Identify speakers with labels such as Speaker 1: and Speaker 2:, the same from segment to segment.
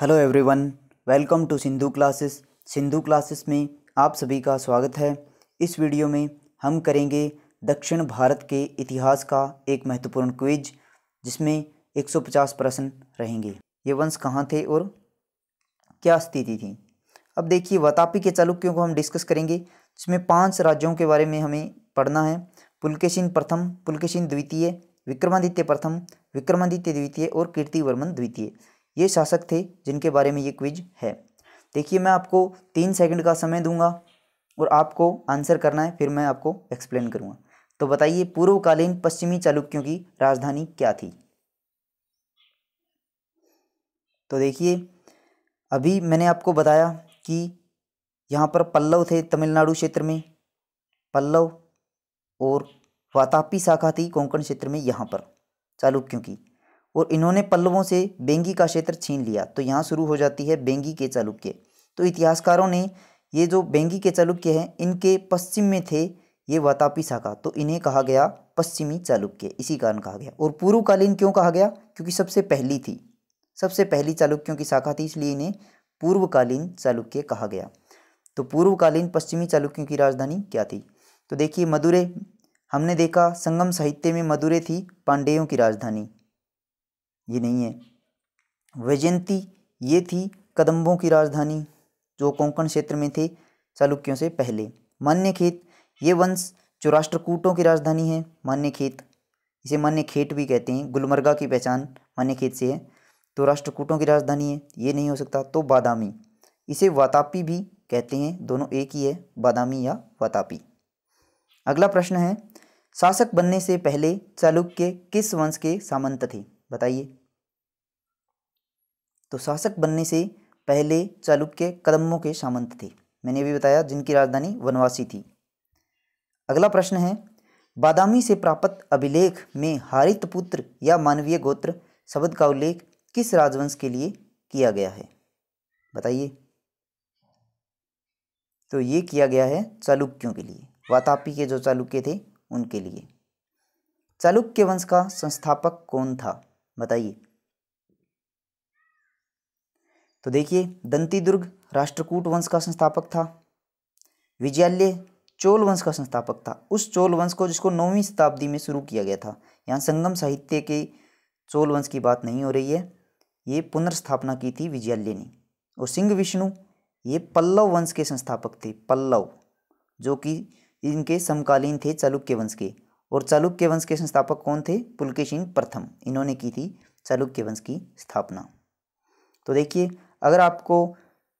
Speaker 1: hello everyone welcome to Sindhu classes Sindhu classes में आप सभी का स्वागत है इस वीडियो में हम करेंगे दक्षिण भारत के इतिहास का एक महत्वपूर्ण क्विज जिसमें 150 प्रश्न रहेंगे ये वंश कहाँ थे और क्या स्थिति थी अब देखिए वतापी के चालुक्यों को हम डिस्कस करेंगे जिसमें पांच राज्यों के बारे में हमें पढ़ना है पुलकेशिन प्रथम पुलकेशिन द्वितीय विक्रमादित्य प्रथम विक्रमादित्य द्वितीय और कीर्तिवर्मन द्वितीय ये शासक थे जिनके बारे में ये क्विज है देखिए मैं आपको तीन सेकंड का समय दूंगा और आपको आंसर करना है फिर मैं आपको एक्सप्लेन करूँगा तो बताइए पूर्वकालीन पश्चिमी चालुक्यों की राजधानी क्या थी तो देखिए अभी मैंने आपको बताया कि यहाँ पर पल्लव थे तमिलनाडु क्षेत्र में पल्लव और वातापी शाखा थी कोंकण क्षेत्र में यहाँ पर चालुक्यों की और इन्होंने पल्लवों से बेंगी का क्षेत्र छीन लिया तो यहाँ शुरू हो जाती है बेंगी के चालुक्य तो इतिहासकारों ने ये जो बेंगी के चालुक्य हैं इनके पश्चिम में थे ये वातापी शाखा तो इन्हें कहा गया पश्चिमी चालुक्य इसी कारण कहा गया और पूर्वकालीन क्यों कहा गया क्योंकि सबसे पहली थी सबसे पहली चालुक्यों की शाखा थी इसलिए इन्हें पूर्वकालीन चालुक्य कहा गया तो पूर्वकालीन पश्चिमी चालुक्यों की राजधानी क्या थी तो देखिए मदुरे हमने देखा संगम साहित्य में मदुरे थी पांडेयों की राजधानी ये नहीं है वैजयंती ये थी कदम्बों की राजधानी जो कोंकण क्षेत्र में थे चालुक्यों से पहले मान्यखेत ये वंश जो राष्ट्रकूटों की राजधानी है मान्यखेत इसे खेत भी कहते हैं गुलमर्गा की पहचान मान्यखेत से है तो राष्ट्रकूटों की राजधानी है ये नहीं हो सकता तो बादामी इसे वातापी भी कहते हैं दोनों एक ही है बादामी या वातापी अगला प्रश्न है शासक बनने से पहले चालुक्य किस वंश के सामंत थे बताइए तो शासक बनने से पहले चालुक्य कदमों के सामंत थे मैंने भी बताया जिनकी राजधानी वनवासी थी अगला प्रश्न है बादामी से प्राप्त अभिलेख में हारित पुत्र या मानवीय गोत्र शब्द का उल्लेख किस राजवंश के लिए किया गया है बताइए तो ये किया गया है चालुक्यों के लिए वातापी के जो चालुक्य थे उनके लिए चालुक्य वंश का संस्थापक कौन था बताइए तो देखिए दंती दुर्ग राष्ट्रकूट वंश का संस्थापक था विजयालय चोल वंश का संस्थापक था उस चोल वंश को जिसको नौवीं शताब्दी में शुरू किया गया था यहाँ संगम साहित्य के चोल वंश की बात नहीं हो रही है ये पुनर्स्थापना की थी विजयालय ने और सिंह विष्णु ये पल्लव वंश के संस्थापक थे पल्लव जो कि इनके समकालीन थे चालुक्य वंश के और चालुक्य वंश के संस्थापक कौन थे पुलकेशिन प्रथम इन्होंने की थी चालुक्य वंश की स्थापना तो देखिए अगर आपको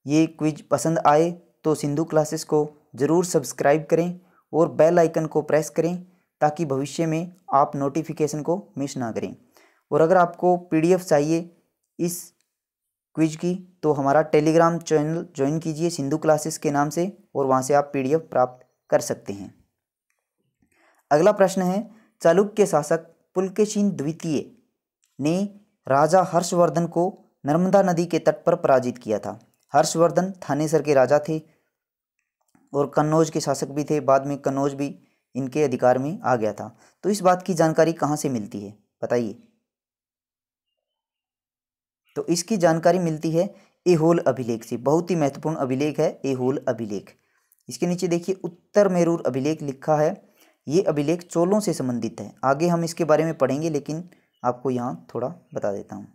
Speaker 1: ये क्विज पसंद आए तो सिंधु क्लासेस को ज़रूर सब्सक्राइब करें और बेल आइकन को प्रेस करें ताकि भविष्य में आप नोटिफिकेशन को मिस ना करें और अगर आपको पीडीएफ चाहिए इस क्विज की तो हमारा टेलीग्राम चैनल ज्वाइन कीजिए सिंधु क्लासेस के नाम से और वहाँ से आप पीडीएफ प्राप्त कर सकते हैं अगला प्रश्न है चालुक्य शासक पुलकेशिन द्वितीय ने राजा हर्षवर्धन को नर्मदा नदी के तट पर पराजित किया था हर्षवर्धन थानेसर के राजा थे और कन्नौज के शासक भी थे बाद में कन्नौज भी इनके अधिकार में आ गया था तो इस बात की जानकारी कहाँ से मिलती है बताइए तो इसकी जानकारी मिलती है एहोल अभिलेख से बहुत ही महत्वपूर्ण अभिलेख है एहोल अभिलेख इसके नीचे देखिए उत्तर मेरूर अभिलेख लिखा है ये अभिलेख चोलों से संबंधित है आगे हम इसके बारे में पढ़ेंगे लेकिन आपको यहाँ थोड़ा बता देता हूँ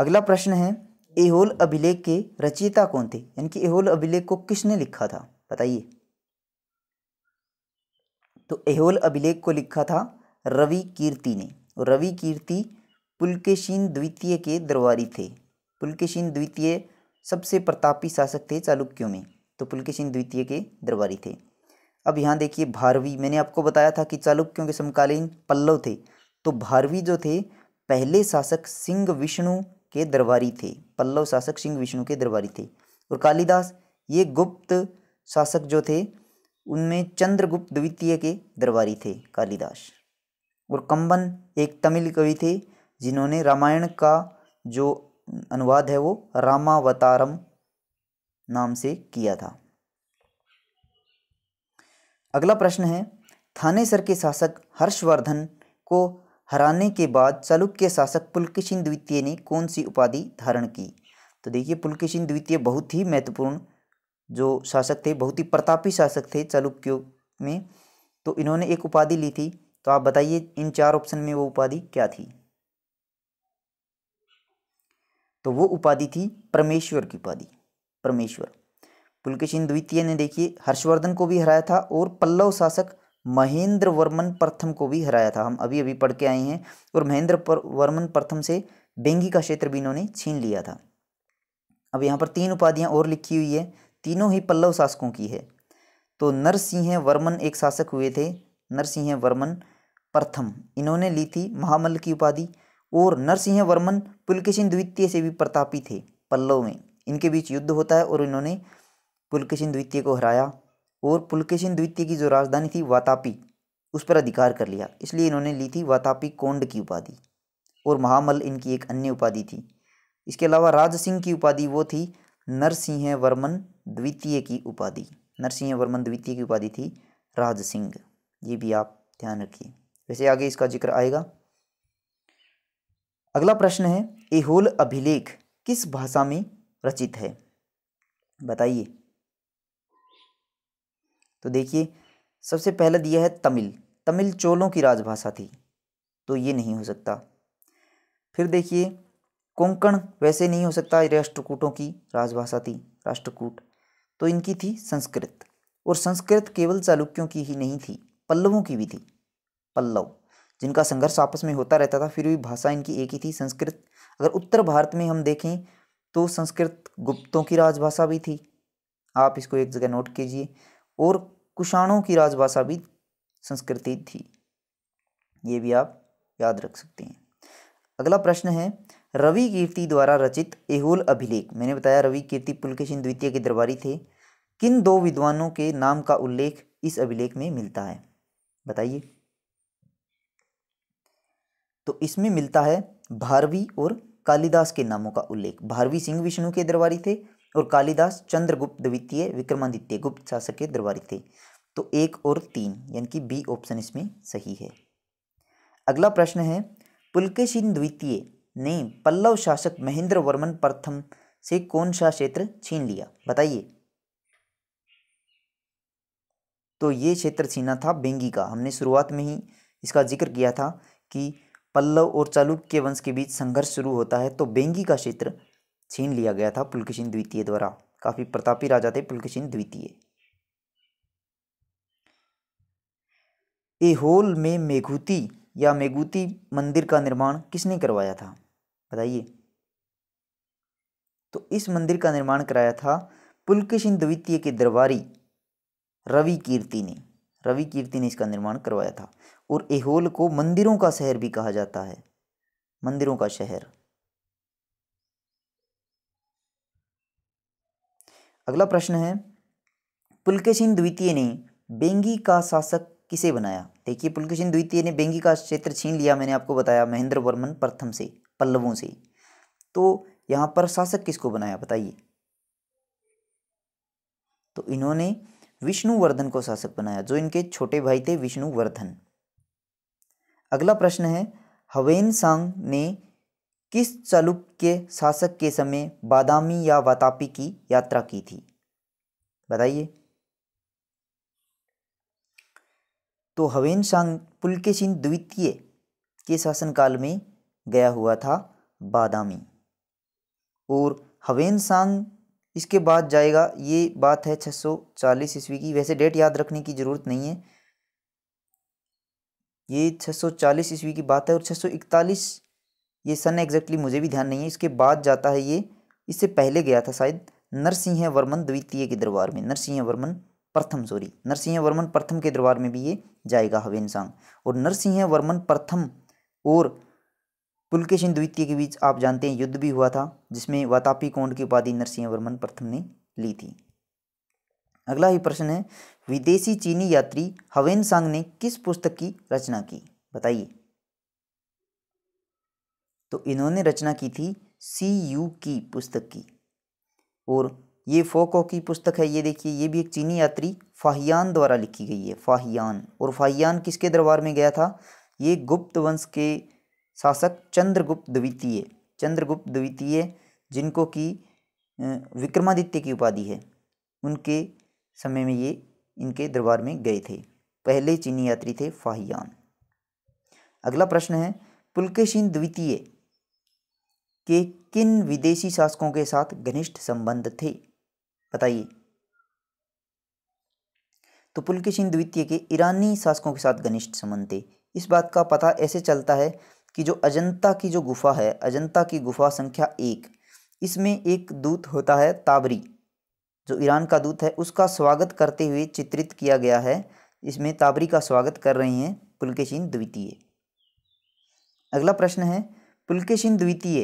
Speaker 1: अगला प्रश्न है एहोल अभिलेख के रचयिता कौन थे यानी कि एहोल अभिलेख को किसने लिखा था बताइए तो एहोल अभिलेख को लिखा था रवि कीर्ति ने रवि कीर्ति पुलकेशीन द्वितीय के दरबारी थे पुलकेशीन द्वितीय सबसे प्रतापी शासक थे चालुक्यों में तो पुलकेशीन द्वितीय के दरबारी थे अब यहाँ देखिए भारवी मैंने आपको बताया था कि चालुक्यों के समकालीन पल्लव थे तो भारवी जो थे पहले शासक सिंह विष्णु के दरबारी थे पल्लव शासक सिंह विष्णु के दरबारी थे और कालिदास ये गुप्त शासक जो थे उनमें चंद्रगुप्त द्वितीय के दरबारी थे कालिदास और कंबन एक तमिल कवि थे जिन्होंने रामायण का जो अनुवाद है वो रामावतारम नाम से किया था अगला प्रश्न है थानेसर के शासक हर्षवर्धन को हराने के बाद चालुक्य शासक पुलकेशिन द्वितीय ने कौन सी उपाधि धारण की तो देखिए पुलकेशिन द्वितीय बहुत ही महत्वपूर्ण जो शासक थे बहुत ही प्रतापी शासक थे चालुक्यों में तो इन्होंने एक उपाधि ली थी तो आप बताइए इन चार ऑप्शन में वो उपाधि क्या थी तो वो उपाधि थी परमेश्वर की उपाधि परमेश्वर पुलकेशिन द्वितीय ने देखिए हर्षवर्धन को भी हराया था और पल्लव शासक महेंद्र वर्मन प्रथम को भी हराया था हम अभी अभी पढ़ के आए हैं और महेंद्र वर्मन प्रथम से बेंगी का क्षेत्र भी इन्होंने छीन लिया था अब यहाँ पर तीन उपाधियाँ और लिखी हुई है तीनों ही पल्लव शासकों की है तो नरसिंह वर्मन एक शासक हुए थे नरसिंह वर्मन प्रथम इन्होंने ली थी महामल्ल की उपाधि और नरसिंह वर्मन पुलकेशिन द्वितीय से भी प्रतापी थे पल्लव में इनके बीच युद्ध होता है और इन्होंने पुलकेशिन द्वितीय को हराया और पुलकेशिन द्वितीय की जो राजधानी थी वातापी उस पर अधिकार कर लिया इसलिए इन्होंने ली थी वातापी कोंड की उपाधि और महामल इनकी एक अन्य उपाधि थी इसके अलावा राज सिंह की उपाधि वो थी नरसिंह वर्मन द्वितीय की उपाधि नरसिंह वर्मन द्वितीय की उपाधि थी राज सिंह ये भी आप ध्यान रखिए वैसे आगे इसका जिक्र आएगा अगला प्रश्न है एहोल अभिलेख किस भाषा में रचित है बताइए तो देखिए सबसे पहला दिया है तमिल तमिल चोलों की राजभाषा थी तो ये नहीं हो सकता फिर देखिए कोंकण वैसे नहीं हो सकता राष्ट्रकूटों की राजभाषा थी राष्ट्रकूट तो इनकी थी संस्कृत और संस्कृत केवल चालुक्यों की ही नहीं थी पल्लवों की भी थी पल्लव जिनका संघर्ष आपस में होता रहता था फिर भी भाषा इनकी एक ही थी संस्कृत अगर उत्तर भारत में हम देखें तो संस्कृत गुप्तों की राजभाषा भी थी आप इसको एक जगह नोट कीजिए और कुषाणों की राजभाषा भी संस्कृति थी ये भी आप याद रख सकते हैं अगला प्रश्न है रवि कीर्ति द्वारा रचित एहोल अभिलेख मैंने बताया रवि कीर्ति पुलकेशिन द्वितीय के दरबारी थे किन दो विद्वानों के नाम का उल्लेख इस अभिलेख में मिलता है बताइए तो इसमें मिलता है भारवी और कालिदास के नामों का उल्लेख भारवी सिंह विष्णु के दरबारी थे और कालिदास चंद्रगुप्त द्वितीय विक्रमादित्य गुप्त शासक के दरबारी थे तो एक और तीन यानी कि बी ऑप्शन इसमें सही है अगला प्रश्न है पुलकेशिन द्वितीय ने पल्लव शासक महेंद्र वर्मन प्रथम से कौन सा क्षेत्र छीन लिया बताइए तो ये क्षेत्र छीना था बेंगी का हमने शुरुआत में ही इसका जिक्र किया था कि पल्लव और चालुक्य वंश के बीच संघर्ष शुरू होता है तो बेंगी का क्षेत्र छीन लिया गया था पुलकेशिन द्वितीय द्वारा काफ़ी प्रतापी राजा थे पुलकेशिन द्वितीय एहोल में मेघूती या मेघूती मंदिर का निर्माण किसने करवाया था बताइए तो इस मंदिर का निर्माण कराया था पुलकेशिन द्वितीय के दरबारी रवि कीर्ति ने रवि कीर्ति ने इसका निर्माण करवाया था और एहोल को मंदिरों का शहर भी कहा जाता है मंदिरों का शहर अगला प्रश्न है पुलकेशिन द्वितीय ने बेंगी का शासक किसे बनाया देखिए पुलकेशिन द्वितीय ने बेंगी का क्षेत्र छीन लिया मैंने आपको बताया महेंद्र वर्मन प्रथम से पल्लवों से तो यहाँ पर शासक किसको बनाया बताइए तो इन्होंने विष्णुवर्धन को शासक बनाया जो इनके छोटे भाई थे विष्णुवर्धन अगला प्रश्न है हवेन सांग ने किस चालुक्य शासक के समय बादामी या वातापी की यात्रा की थी बताइए तो हवेन सांग पुलकेशिन द्वितीय के शासनकाल में गया हुआ था बादामी और हवेन सांग इसके बाद जाएगा ये बात है 640 ईस्वी की वैसे डेट याद रखने की ज़रूरत नहीं है ये 640 ईस्वी की बात है और 641 ये सन एग्जैक्टली मुझे भी ध्यान नहीं है इसके बाद जाता है ये इससे पहले गया था शायद नरसिंह वर्मन द्वितीय के दरबार में नरसिंह वर्मन प्रथम सॉरी नरसिंह वर्मन प्रथम के दरबार में भी ये जाएगा हवेन सांग और नरसिंह वर्मन प्रथम और पुलकेशन द्वितीय के बीच आप जानते हैं युद्ध भी हुआ था जिसमें वातापी कोंड की उपाधि नरसिंह वर्मन प्रथम ने ली थी अगला ही प्रश्न है विदेशी चीनी यात्री हवेन सांग ने किस पुस्तक की रचना की बताइए तो इन्होंने रचना की थी सी यू की पुस्तक की और ये फोको की पुस्तक है ये देखिए ये भी एक चीनी यात्री फाहियान द्वारा लिखी गई है फाहियान और फाहियान किसके दरबार में गया था ये गुप्त वंश के शासक चंद्रगुप्त द्वितीय चंद्रगुप्त द्वितीय जिनको कि विक्रमादित्य की उपाधि है उनके समय में ये इनके दरबार में गए थे पहले चीनी यात्री थे फाहियान अगला प्रश्न है पुलकेशीन द्वितीय के किन विदेशी शासकों के साथ घनिष्ठ संबंध थे बताइए तो पुलकेशिन द्वितीय के ईरानी शासकों के साथ घनिष्ठ संबंध थे इस बात का पता ऐसे चलता है कि जो अजंता की जो गुफा है अजंता की गुफा संख्या एक इसमें एक दूत होता है ताबरी जो ईरान का दूत है उसका स्वागत करते हुए चित्रित किया गया है इसमें ताबरी का स्वागत कर रहे हैं पुलकेशिन द्वितीय अगला प्रश्न है पुलकेशिन द्वितीय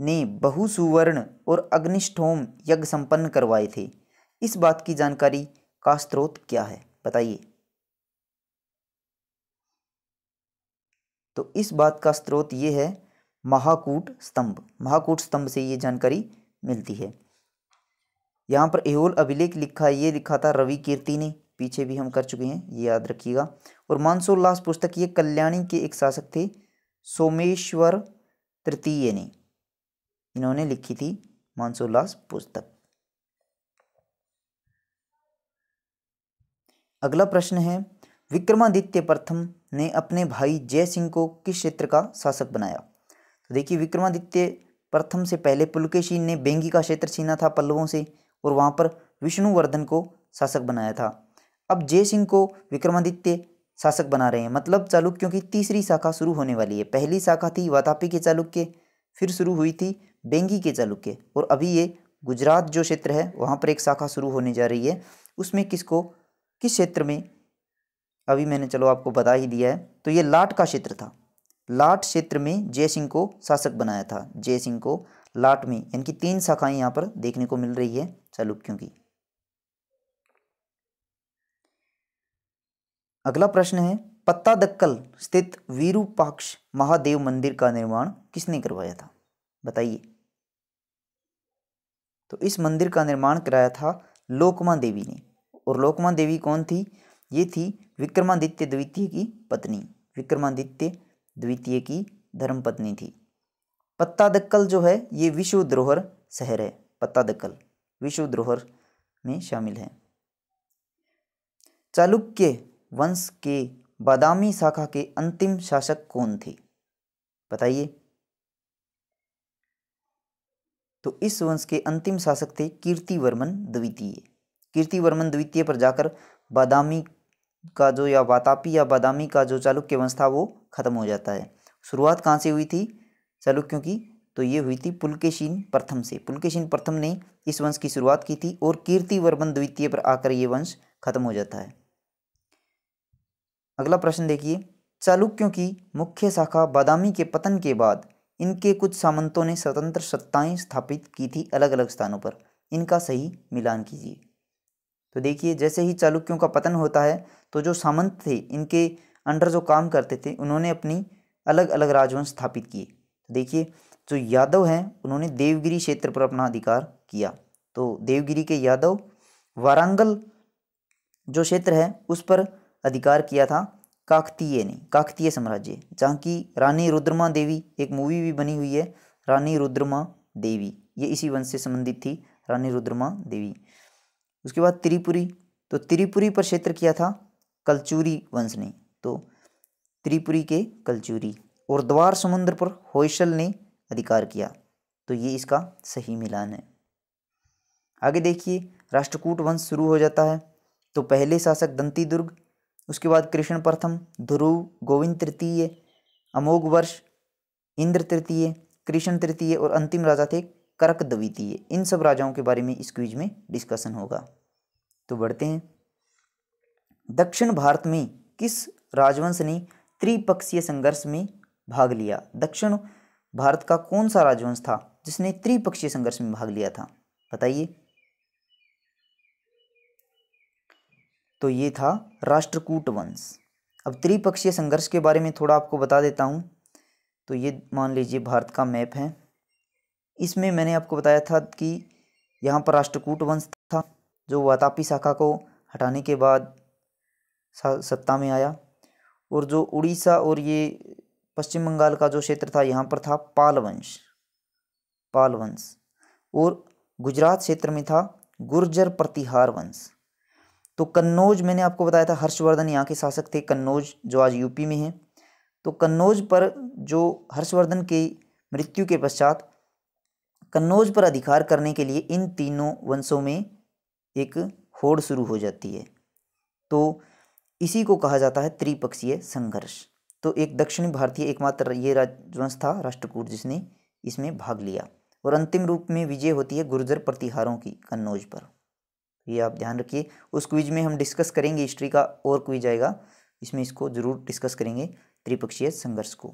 Speaker 1: ने बहुसुवर्ण और अग्निष्ठोम यज्ञ संपन्न करवाए थे इस बात की जानकारी का स्रोत क्या है बताइए तो इस बात का स्रोत ये है महाकूट स्तंभ महाकूट स्तंभ से ये जानकारी मिलती है यहाँ पर एहोल अभिलेख लिखा ये लिखा था रवि कीर्ति ने पीछे भी हम कर चुके हैं ये याद रखिएगा और मानसोल्लास पुस्तक ये कल्याणी के एक शासक थे सोमेश्वर तृतीय ने इन्होंने लिखी थी मानसोल्लास पुस्तक अगला प्रश्न है विक्रमादित्य प्रथम ने अपने भाई जय सिंह को किस क्षेत्र का शासक बनाया तो देखिए विक्रमादित्य प्रथम से पहले पुलकेशी ने बेंगी का क्षेत्र छीना था पल्लवों से और वहाँ पर विष्णुवर्धन को शासक बनाया था अब जय सिंह को विक्रमादित्य शासक बना रहे हैं मतलब चालुक्यों की तीसरी शाखा शुरू होने वाली है पहली शाखा थी वातापी के चालुक्य फिर शुरू हुई थी बेंगी के चालुक्य और अभी ये गुजरात जो क्षेत्र है वहाँ पर एक शाखा शुरू होने जा रही है उसमें किसको किस क्षेत्र में अभी मैंने चलो आपको बता ही दिया है तो ये लाट का क्षेत्र था लाट क्षेत्र में जय सिंह को शासक बनाया था जय सिंह को लाट में यानी कि तीन शाखाएं यहाँ पर देखने को मिल रही है चालुक्यों की अगला प्रश्न है पत्ता दक्कल स्थित वीरूपाक्ष महादेव मंदिर का निर्माण किसने करवाया था बताइए तो इस मंदिर का निर्माण कराया था लोकमा देवी ने और लोकमा देवी कौन थी ये थी विक्रमादित्य द्वितीय की पत्नी विक्रमादित्य द्वितीय की धर्मपत्नी थी पत्तादक्कल जो है ये विश्व द्रोहर शहर है पत्तादक्कल विश्व द्रोहर में शामिल है चालुक्य वंश के बादामी शाखा के अंतिम शासक कौन थे बताइए तो इस वंश के अंतिम शासक थे कीर्तिवर्मन द्वितीय कीर्तिवर्मन द्वितीय पर जाकर बादामी का जो या वातापी या बादामी का जो चालुक्य वंश था वो खत्म हो जाता है शुरुआत कहाँ से हुई थी चालुक्यों की तो ये हुई थी पुलकेशीन प्रथम से पुलकेशीन प्रथम ने इस वंश की शुरुआत की थी और कीर्तिवर्मन द्वितीय पर आकर ये वंश खत्म हो जाता है अगला प्रश्न देखिए चालुक्यों की मुख्य शाखा बादामी के पतन के बाद इनके कुछ सामंतों ने स्वतंत्र सत्ताएं स्थापित की थी अलग अलग स्थानों पर इनका सही मिलान कीजिए तो देखिए जैसे ही चालुक्यों का पतन होता है तो जो सामंत थे इनके अंडर जो काम करते थे उन्होंने अपनी अलग अलग राजवंश स्थापित किए तो देखिए जो यादव हैं उन्होंने देवगिरी क्षेत्र पर अपना अधिकार किया तो देवगिरी के यादव वारंगल जो क्षेत्र है उस पर अधिकार किया था काकतीय ने काकतीय साम्राज्य जहाँ की रानी रुद्रमा देवी एक मूवी भी बनी हुई है रानी रुद्रमा देवी ये इसी वंश से संबंधित थी रानी रुद्रमा देवी उसके बाद त्रिपुरी तो त्रिपुरी पर क्षेत्र किया था कलचूरी वंश ने तो त्रिपुरी के कलचूरी और द्वार समुद्र पर होयसल ने अधिकार किया तो ये इसका सही मिलान है आगे देखिए राष्ट्रकूट वंश शुरू हो जाता है तो पहले शासक दंती दुर्ग उसके बाद कृष्ण प्रथम ध्रुव गोविंद तृतीय अमोघ वर्ष इंद्र तृतीय कृष्ण तृतीय और अंतिम राजा थे करक द्वितीय इन सब राजाओं के बारे में इस क्विज में डिस्कशन होगा तो बढ़ते हैं दक्षिण भारत में किस राजवंश ने त्रिपक्षीय संघर्ष में भाग लिया दक्षिण भारत का कौन सा राजवंश था जिसने त्रिपक्षीय संघर्ष में भाग लिया था बताइए तो ये था राष्ट्रकूट वंश अब त्रिपक्षीय संघर्ष के बारे में थोड़ा आपको बता देता हूँ तो ये मान लीजिए भारत का मैप है इसमें मैंने आपको बताया था कि यहाँ पर राष्ट्रकूट वंश था जो वातापी शाखा को हटाने के बाद सत्ता में आया और जो उड़ीसा और ये पश्चिम बंगाल का जो क्षेत्र था यहाँ पर था पाल वंश पाल वंश और गुजरात क्षेत्र में था गुर्जर प्रतिहार वंश तो कन्नौज मैंने आपको बताया था हर्षवर्धन यहाँ के शासक थे कन्नौज जो आज यूपी में हैं तो कन्नौज पर जो हर्षवर्धन की मृत्यु के पश्चात कन्नौज पर अधिकार करने के लिए इन तीनों वंशों में एक होड़ शुरू हो जाती है तो इसी को कहा जाता है त्रिपक्षीय संघर्ष तो एक दक्षिण भारतीय एकमात्र ये राजवंश था राष्ट्रकूट जिसने इसमें भाग लिया और अंतिम रूप में विजय होती है गुर्जर प्रतिहारों की कन्नौज पर ये आप ध्यान रखिए उस क्विज में हम डिस्कस करेंगे हिस्ट्री का और क्विज आएगा इसमें इसको जरूर डिस्कस करेंगे त्रिपक्षीय संघर्ष को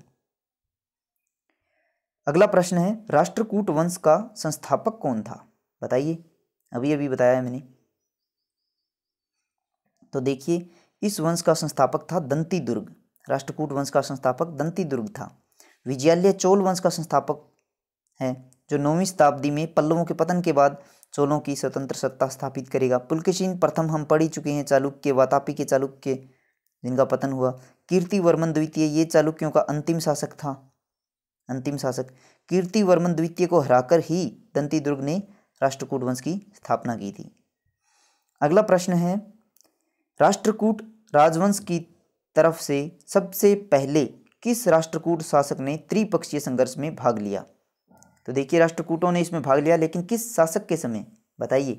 Speaker 1: अगला प्रश्न है राष्ट्रकूट वंश का संस्थापक कौन था बताइए अभी अभी बताया है मैंने तो देखिए इस वंश का संस्थापक था दंती दुर्ग राष्ट्रकूट वंश का संस्थापक दंती दुर्ग था विजयालय चोल वंश का संस्थापक है जो नौवीं शताब्दी में पल्लवों के पतन के बाद चोलों की स्वतंत्र सत्ता स्थापित करेगा पुलकेशिन प्रथम हम पढ़ ही चुके हैं चालुक्य वातापी के चालुक्य जिनका पतन हुआ कीर्ति वर्मन द्वितीय ये चालुक्यों का अंतिम शासक था अंतिम शासक कीर्ति वर्मन द्वितीय को हराकर ही दंती दुर्ग ने राष्ट्रकूट वंश की स्थापना की थी अगला प्रश्न है राष्ट्रकूट राजवंश की तरफ से सबसे पहले किस राष्ट्रकूट शासक ने त्रिपक्षीय संघर्ष में भाग लिया तो देखिए राष्ट्रकूटों ने इसमें भाग लिया लेकिन किस शासक के समय बताइए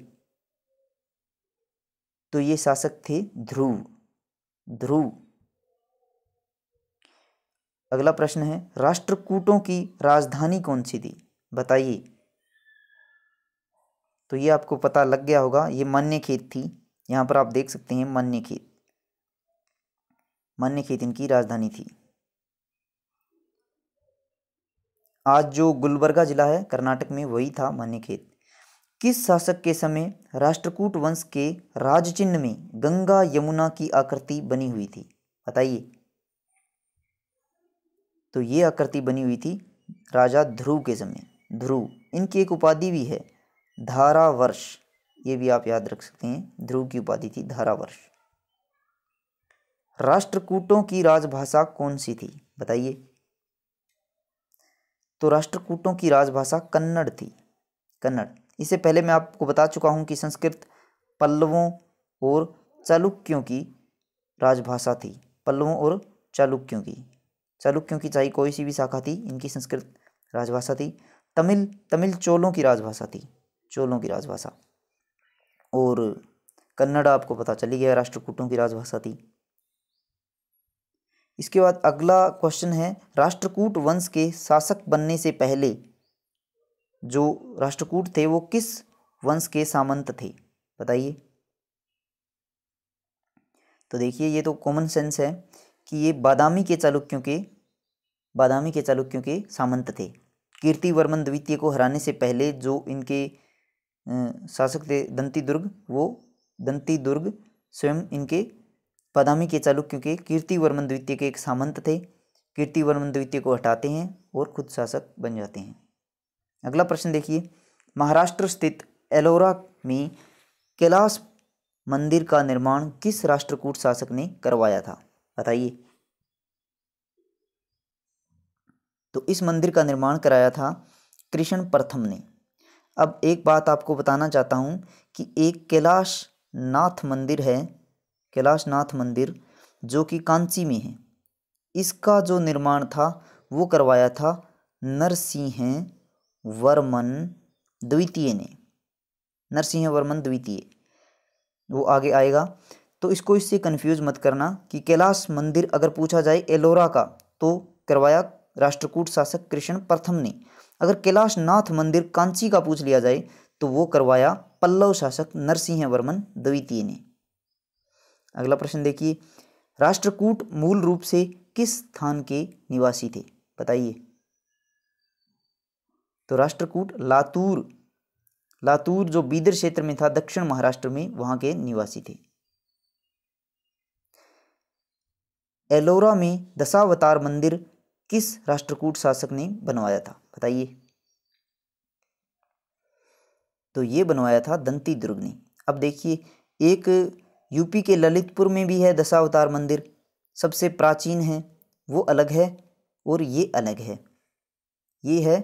Speaker 1: तो ये शासक थे ध्रुव ध्रुव अगला प्रश्न है राष्ट्रकूटों की राजधानी कौन सी थी बताइए तो ये आपको पता लग गया होगा ये मान्य खेत थी यहाँ पर आप देख सकते हैं मान्य खेत मान्य खेत इनकी राजधानी थी आज जो गुलबर्गा जिला है कर्नाटक में वही था खेत किस शासक के समय राष्ट्रकूट वंश के राजचिन्ह में गंगा यमुना की आकृति बनी हुई थी बताइए तो ये आकृति बनी हुई थी राजा ध्रुव के समय ध्रुव इनकी एक उपाधि भी है धारावर्ष ये भी आप याद रख सकते हैं ध्रुव की उपाधि थी धारावर्ष राष्ट्रकूटों की राजभाषा कौन सी थी बताइए तो राष्ट्रकूटों की राजभाषा कन्नड़ थी कन्नड़ इससे पहले मैं आपको बता चुका हूँ कि संस्कृत पल्लवों और चालुक्यों की राजभाषा थी पल्लवों और चालुक्यों की चालुक्यों की चाहे कोई सी भी शाखा थी इनकी संस्कृत राजभाषा थी तमिल तमिल चोलों की राजभाषा थी चोलों की राजभाषा और कन्नड़ आपको पता चली गया राष्ट्रकूटों की राजभाषा थी इसके बाद अगला क्वेश्चन है राष्ट्रकूट वंश के शासक बनने से पहले जो राष्ट्रकूट थे वो किस वंश के सामंत थे बताइए तो देखिए ये तो कॉमन सेंस है कि ये बादामी के चालुक्यों के बादामी के चालुक्यों के सामंत थे कीर्ति वर्मन द्वितीय को हराने से पहले जो इनके शासक थे दंती दुर्ग वो दंती दुर्ग स्वयं इनके पदामी के चालुक्यों के वर्मन द्वितीय के एक सामंत थे कीर्ति वर्मन द्वितीय को हटाते हैं और खुद शासक बन जाते हैं अगला प्रश्न देखिए महाराष्ट्र स्थित एलोरा में कैलाश मंदिर का निर्माण किस राष्ट्रकूट शासक ने करवाया था बताइए तो इस मंदिर का निर्माण कराया था कृष्ण प्रथम ने अब एक बात आपको बताना चाहता हूँ कि एक कैलाश नाथ मंदिर है कैलाशनाथ मंदिर जो कि कांची में है इसका जो निर्माण था वो करवाया था नरसिंह वर्मन द्वितीय ने नरसिंह वर्मन द्वितीय वो आगे आएगा तो इसको इससे कन्फ्यूज मत करना कि कैलाश मंदिर अगर पूछा जाए एलोरा का तो करवाया राष्ट्रकूट शासक कृष्ण प्रथम ने अगर कैलाश नाथ मंदिर कांची का पूछ लिया जाए तो वो करवाया पल्लव शासक नरसिंह वर्मन द्वितीय ने अगला प्रश्न देखिए राष्ट्रकूट मूल रूप से किस स्थान के निवासी थे बताइए तो राष्ट्रकूट लातूर लातूर जो बीदर क्षेत्र में था दक्षिण महाराष्ट्र में वहां के निवासी थे एलोरा में दशावतार मंदिर किस राष्ट्रकूट शासक ने बनवाया था बताइए तो ये बनवाया था दंती दुर्ग ने अब देखिए एक यूपी के ललितपुर में भी है दशावतार मंदिर सबसे प्राचीन है वो अलग है और ये अलग है ये है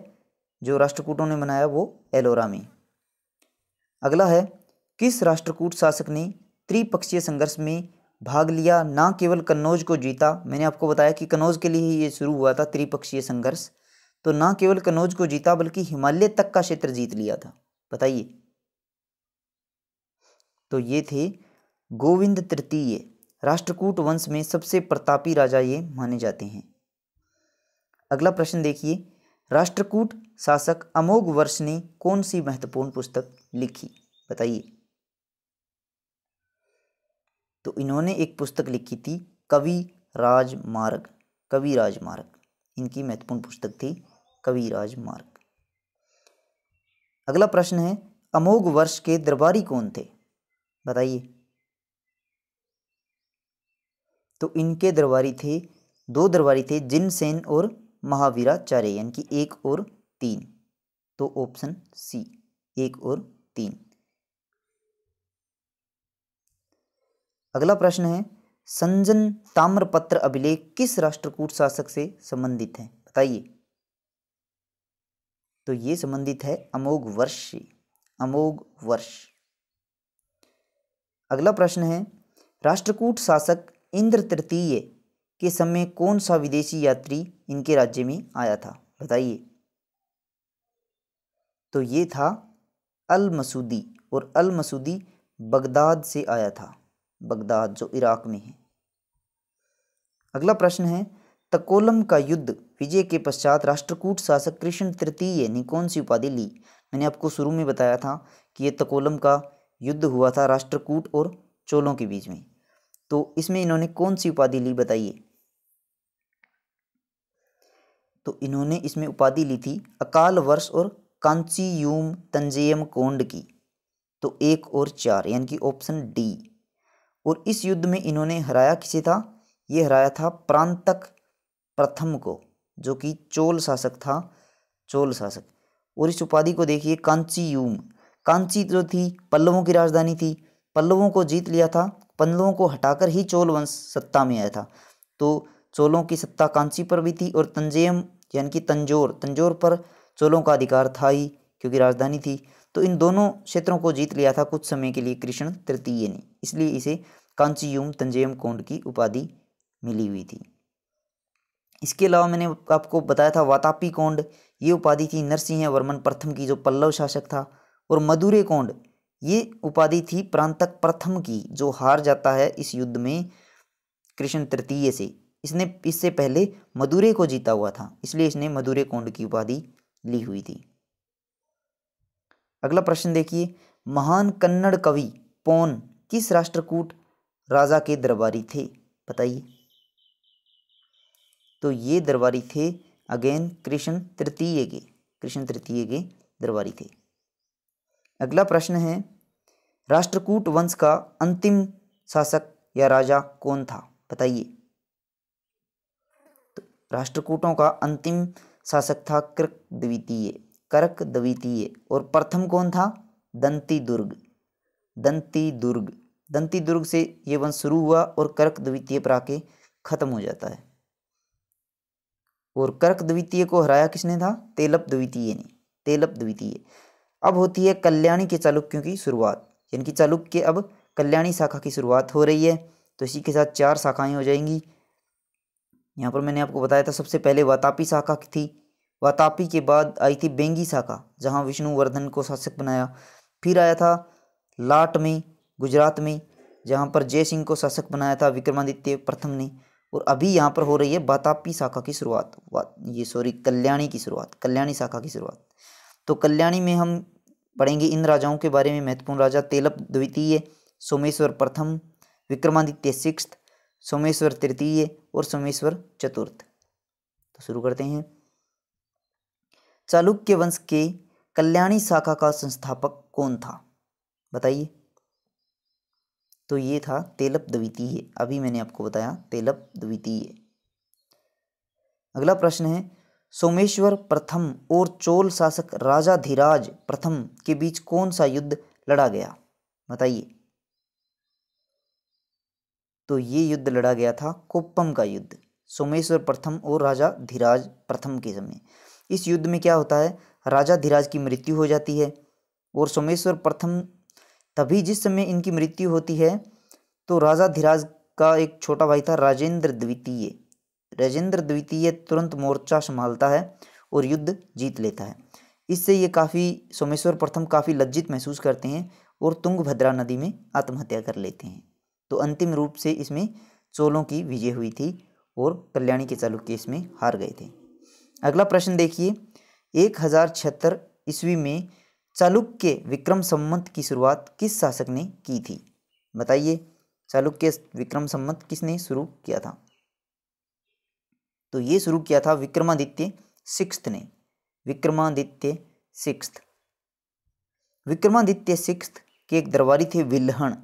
Speaker 1: जो राष्ट्रकूटों ने बनाया वो एलोरा में अगला है किस राष्ट्रकूट शासक ने त्रिपक्षीय संघर्ष में भाग लिया ना केवल कन्नौज को जीता मैंने आपको बताया कि कन्नौज के लिए ही ये शुरू हुआ था त्रिपक्षीय संघर्ष तो ना केवल कन्नौज को जीता बल्कि हिमालय तक का क्षेत्र जीत लिया था बताइए तो ये थे गोविंद तृतीय राष्ट्रकूट वंश में सबसे प्रतापी राजा ये माने जाते हैं अगला प्रश्न देखिए राष्ट्रकूट शासक अमोघ वर्ष ने कौन सी महत्वपूर्ण पुस्तक लिखी बताइए तो इन्होंने एक पुस्तक लिखी थी कवि राजमार्ग कवि राजमार्ग इनकी महत्वपूर्ण पुस्तक थी कवि राजमार्ग अगला प्रश्न है अमोघ वर्ष के दरबारी कौन थे बताइए तो इनके दरबारी थे दो दरबारी थे जिनसेन और महावीराचार्य यानी कि एक और तीन तो ऑप्शन सी एक और तीन अगला प्रश्न है संजन ताम्रपत्र अभिलेख किस राष्ट्रकूट शासक से संबंधित है बताइए तो ये संबंधित है अमोघ वर्ष से अमोघ वर्ष अगला प्रश्न है राष्ट्रकूट शासक इंद्र तृतीय के समय कौन सा विदेशी यात्री इनके राज्य में आया था बताइए तो ये था अल मसूदी और अल मसूदी बगदाद से आया था बगदाद जो इराक में है अगला प्रश्न है तकोलम का युद्ध विजय के पश्चात राष्ट्रकूट शासक कृष्ण तृतीय ने कौन सी उपाधि ली मैंने आपको शुरू में बताया था कि ये तकोलम का युद्ध हुआ था राष्ट्रकूट और चोलों के बीच में तो इसमें इन्होंने कौन सी उपाधि ली बताइए तो इन्होंने इसमें उपाधि ली थी अकाल वर्ष और कांचीयूम तंजेयम कोंड की तो एक और चार यानी कि ऑप्शन डी और इस युद्ध में इन्होंने हराया किसे था ये हराया था प्रांतक प्रथम को जो कि चोल शासक था चोल शासक और इस उपाधि को देखिए कांचीयूम कांची जो तो थी पल्लवों की राजधानी थी पल्लवों को जीत लिया था पनलों को हटाकर ही चोल वंश सत्ता में आया था तो चोलों की सत्ता कांची पर भी थी और तंजेम यानी कि तंजोर तंजोर पर चोलों का अधिकार था ही क्योंकि राजधानी थी तो इन दोनों क्षेत्रों को जीत लिया था कुछ समय के लिए कृष्ण तृतीय ने इसलिए इसे कांचीयुम तंजेम कोंड की उपाधि मिली हुई थी इसके अलावा मैंने आपको बताया था वातापी कोंड ये उपाधि थी नरसिंह वर्मन प्रथम की जो पल्लव शासक था और मधुरे कोंड ये उपाधि थी प्रांतक प्रथम की जो हार जाता है इस युद्ध में कृष्ण तृतीय से इसने इससे पहले मदुरे को जीता हुआ था इसलिए इसने मदुरे कोंड की उपाधि ली हुई थी अगला प्रश्न देखिए महान कन्नड़ कवि पौन किस राष्ट्रकूट राजा के दरबारी थे बताइए तो ये दरबारी थे अगेन कृष्ण तृतीय के कृष्ण तृतीय के दरबारी थे अगला प्रश्न है राष्ट्रकूट वंश का अंतिम शासक या राजा कौन था बताइए तो राष्ट्रकूटों का अंतिम शासक था कृक द्वितीय करक द्वितीय और प्रथम कौन था दंती दुर्ग दंती दुर्ग दंती दुर्ग से ये वंश शुरू हुआ और करक द्वितीय पर आके खत्म हो जाता है और करक द्वितीय को हराया किसने था तेलप द्वितीय ने तेलप द्वितीय अब होती है कल्याणी के चालुक्यों की शुरुआत यानी कि चालुक्य अब कल्याणी शाखा की शुरुआत हो रही है तो इसी के साथ चार शाखाएं हो जाएंगी यहाँ पर मैंने आपको बताया था सबसे पहले वातापी शाखा थी वातापी के बाद आई थी बेंगी शाखा जहाँ विष्णुवर्धन को शासक बनाया फिर आया था लाट में गुजरात में जहाँ पर जय सिंह को शासक बनाया था विक्रमादित्य प्रथम ने और अभी यहाँ पर हो रही है वातापी शाखा की शुरुआत ये सॉरी कल्याणी की शुरुआत कल्याणी शाखा की शुरुआत तो कल्याणी में हम पढ़ेंगे इन राजाओं के बारे में महत्वपूर्ण राजा तेलप द्वितीय सोमेश्वर प्रथम विक्रमादित्य सिक्स सोमेश्वर तृतीय और सोमेश्वर चतुर्थ तो शुरू करते हैं चालुक्य वंश के कल्याणी शाखा का संस्थापक कौन था बताइए तो ये था तेलप द्वितीय अभी मैंने आपको बताया तेलप द्वितीय अगला प्रश्न है सोमेश्वर प्रथम और चोल शासक राजा धीराज प्रथम के बीच कौन सा युद्ध लड़ा गया बताइए तो ये युद्ध लड़ा गया था कोप्पम का युद्ध सोमेश्वर प्रथम और राजा धीराज प्रथम के समय इस युद्ध में क्या होता है राजा धीराज की मृत्यु हो जाती है और सोमेश्वर प्रथम तभी जिस समय इनकी मृत्यु होती है तो राजा धीराज का एक छोटा भाई था राजेंद्र द्वितीय राजेंद्र द्वितीय तुरंत मोर्चा संभालता है और युद्ध जीत लेता है इससे ये काफ़ी सोमेश्वर प्रथम काफ़ी लज्जित महसूस करते हैं और तुंगभद्रा नदी में आत्महत्या कर लेते हैं तो अंतिम रूप से इसमें चोलों की विजय हुई थी और कल्याणी के चालुक्य इसमें हार गए थे अगला प्रश्न देखिए एक हज़ार छिहत्तर ईस्वी में चालुक्य विक्रम संवत की शुरुआत किस शासक ने की थी बताइए चालुक्य विक्रम संवत किसने शुरू किया था तो ये शुरू किया था विक्रमादित्य सिक्स ने विक्रमादित्य सिक्स विक्रमादित्य सिक्स के एक दरबारी थे विल्हण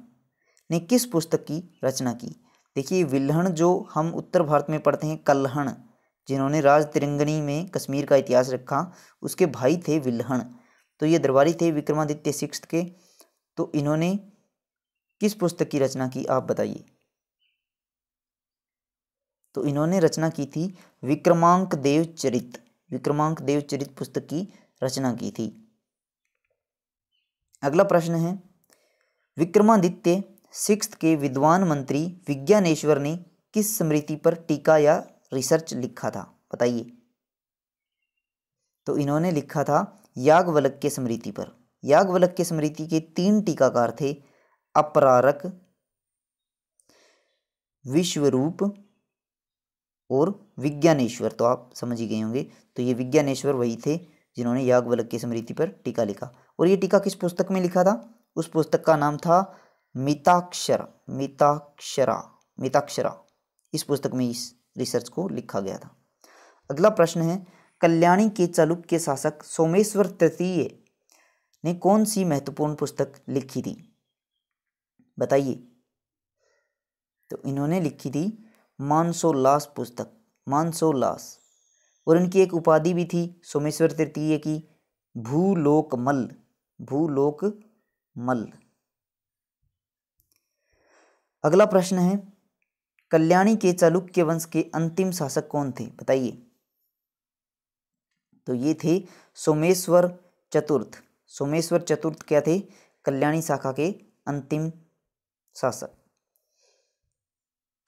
Speaker 1: ने किस पुस्तक की रचना की देखिए विल्हण जो हम उत्तर भारत में पढ़ते हैं कल्हण जिन्होंने राज तिरंगनी में कश्मीर का इतिहास रखा उसके भाई थे विल्हण तो ये दरबारी थे विक्रमादित्य सिक्स के तो इन्होंने किस पुस्तक की रचना की आप बताइए तो इन्होंने रचना की थी विक्रमांक देव चरित विक्रमांक देव चरित पुस्तक की रचना की थी अगला प्रश्न है विक्रमादित्य सिक्स के विद्वान मंत्री विज्ञानेश्वर ने किस स्मृति पर टीका या रिसर्च लिखा था बताइए तो इन्होंने लिखा था यागवलक के स्मृति पर यागवलक के स्मृति के तीन टीकाकार थे अपरारक विश्वरूप और विज्ञानेश्वर तो आप समझ ही गए होंगे तो ये विज्ञानेश्वर वही थे जिन्होंने याग्ञवल्क की स्मृति पर टीका लिखा और ये टीका किस पुस्तक में लिखा था उस पुस्तक का नाम था मिताक्षर मिताक्षरा मिताक्षरा इस पुस्तक में इस रिसर्च को लिखा गया था अगला प्रश्न है कल्याणी के चालुक्य शासक सोमेश्वर तृतीय ने कौन सी महत्वपूर्ण पुस्तक लिखी थी बताइए तो इन्होंने लिखी थी मानसोल्लास पुस्तक मानसोल्लास और इनकी एक उपाधि भी थी सोमेश्वर तृतीय की भूलोकमल भूलोकमल अगला प्रश्न है कल्याणी के चालुक्य वंश के अंतिम शासक कौन थे बताइए तो ये थे सोमेश्वर चतुर्थ सोमेश्वर चतुर्थ क्या थे कल्याणी शाखा के अंतिम शासक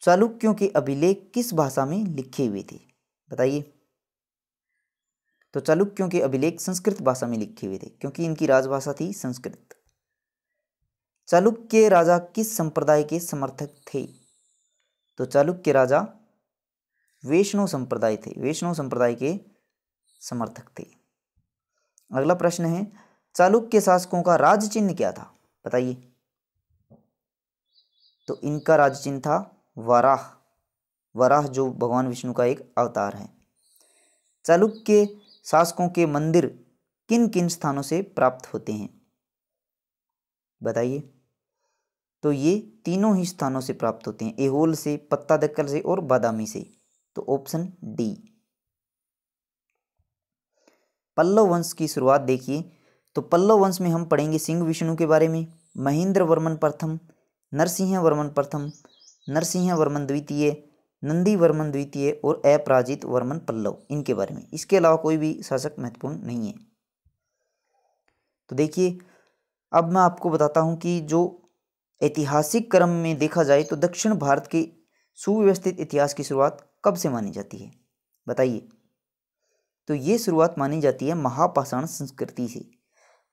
Speaker 1: चालुक्यों के अभिलेख किस भाषा में लिखे हुए थे बताइए तो चालुक्यों के अभिलेख संस्कृत भाषा में लिखे हुए थे क्योंकि इनकी राजभाषा थी संस्कृत चालुक्य राजा किस संप्रदाय के समर्थक थे तो चालुक्य राजा वैष्णव संप्रदाय थे वैष्णव संप्रदाय के समर्थक थे अगला प्रश्न है चालुक्य शासकों का राज चिन्ह क्या था बताइए तो इनका राज चिन्ह था वराह वराह जो भगवान विष्णु का एक अवतार है चालुक्य शासकों के मंदिर किन किन स्थानों से प्राप्त होते हैं बताइए तो ये तीनों ही स्थानों से प्राप्त होते हैं एहोल से पत्ता दक्कल से और बादामी से तो ऑप्शन डी पल्लव वंश की शुरुआत देखिए तो पल्लव वंश में हम पढ़ेंगे सिंह विष्णु के बारे में महेंद्र वर्मन प्रथम नरसिंह वर्मन प्रथम नरसिंह वर्मन द्वितीय नंदी वर्मन द्वितीय और अपराजित वर्मन पल्लव इनके बारे में इसके अलावा कोई भी शासक महत्वपूर्ण नहीं है तो देखिए अब मैं आपको बताता हूँ कि जो ऐतिहासिक क्रम में देखा जाए तो दक्षिण भारत के सुव्यवस्थित इतिहास की शुरुआत कब से मानी जाती है बताइए तो ये शुरुआत मानी जाती है महापाषाण संस्कृति से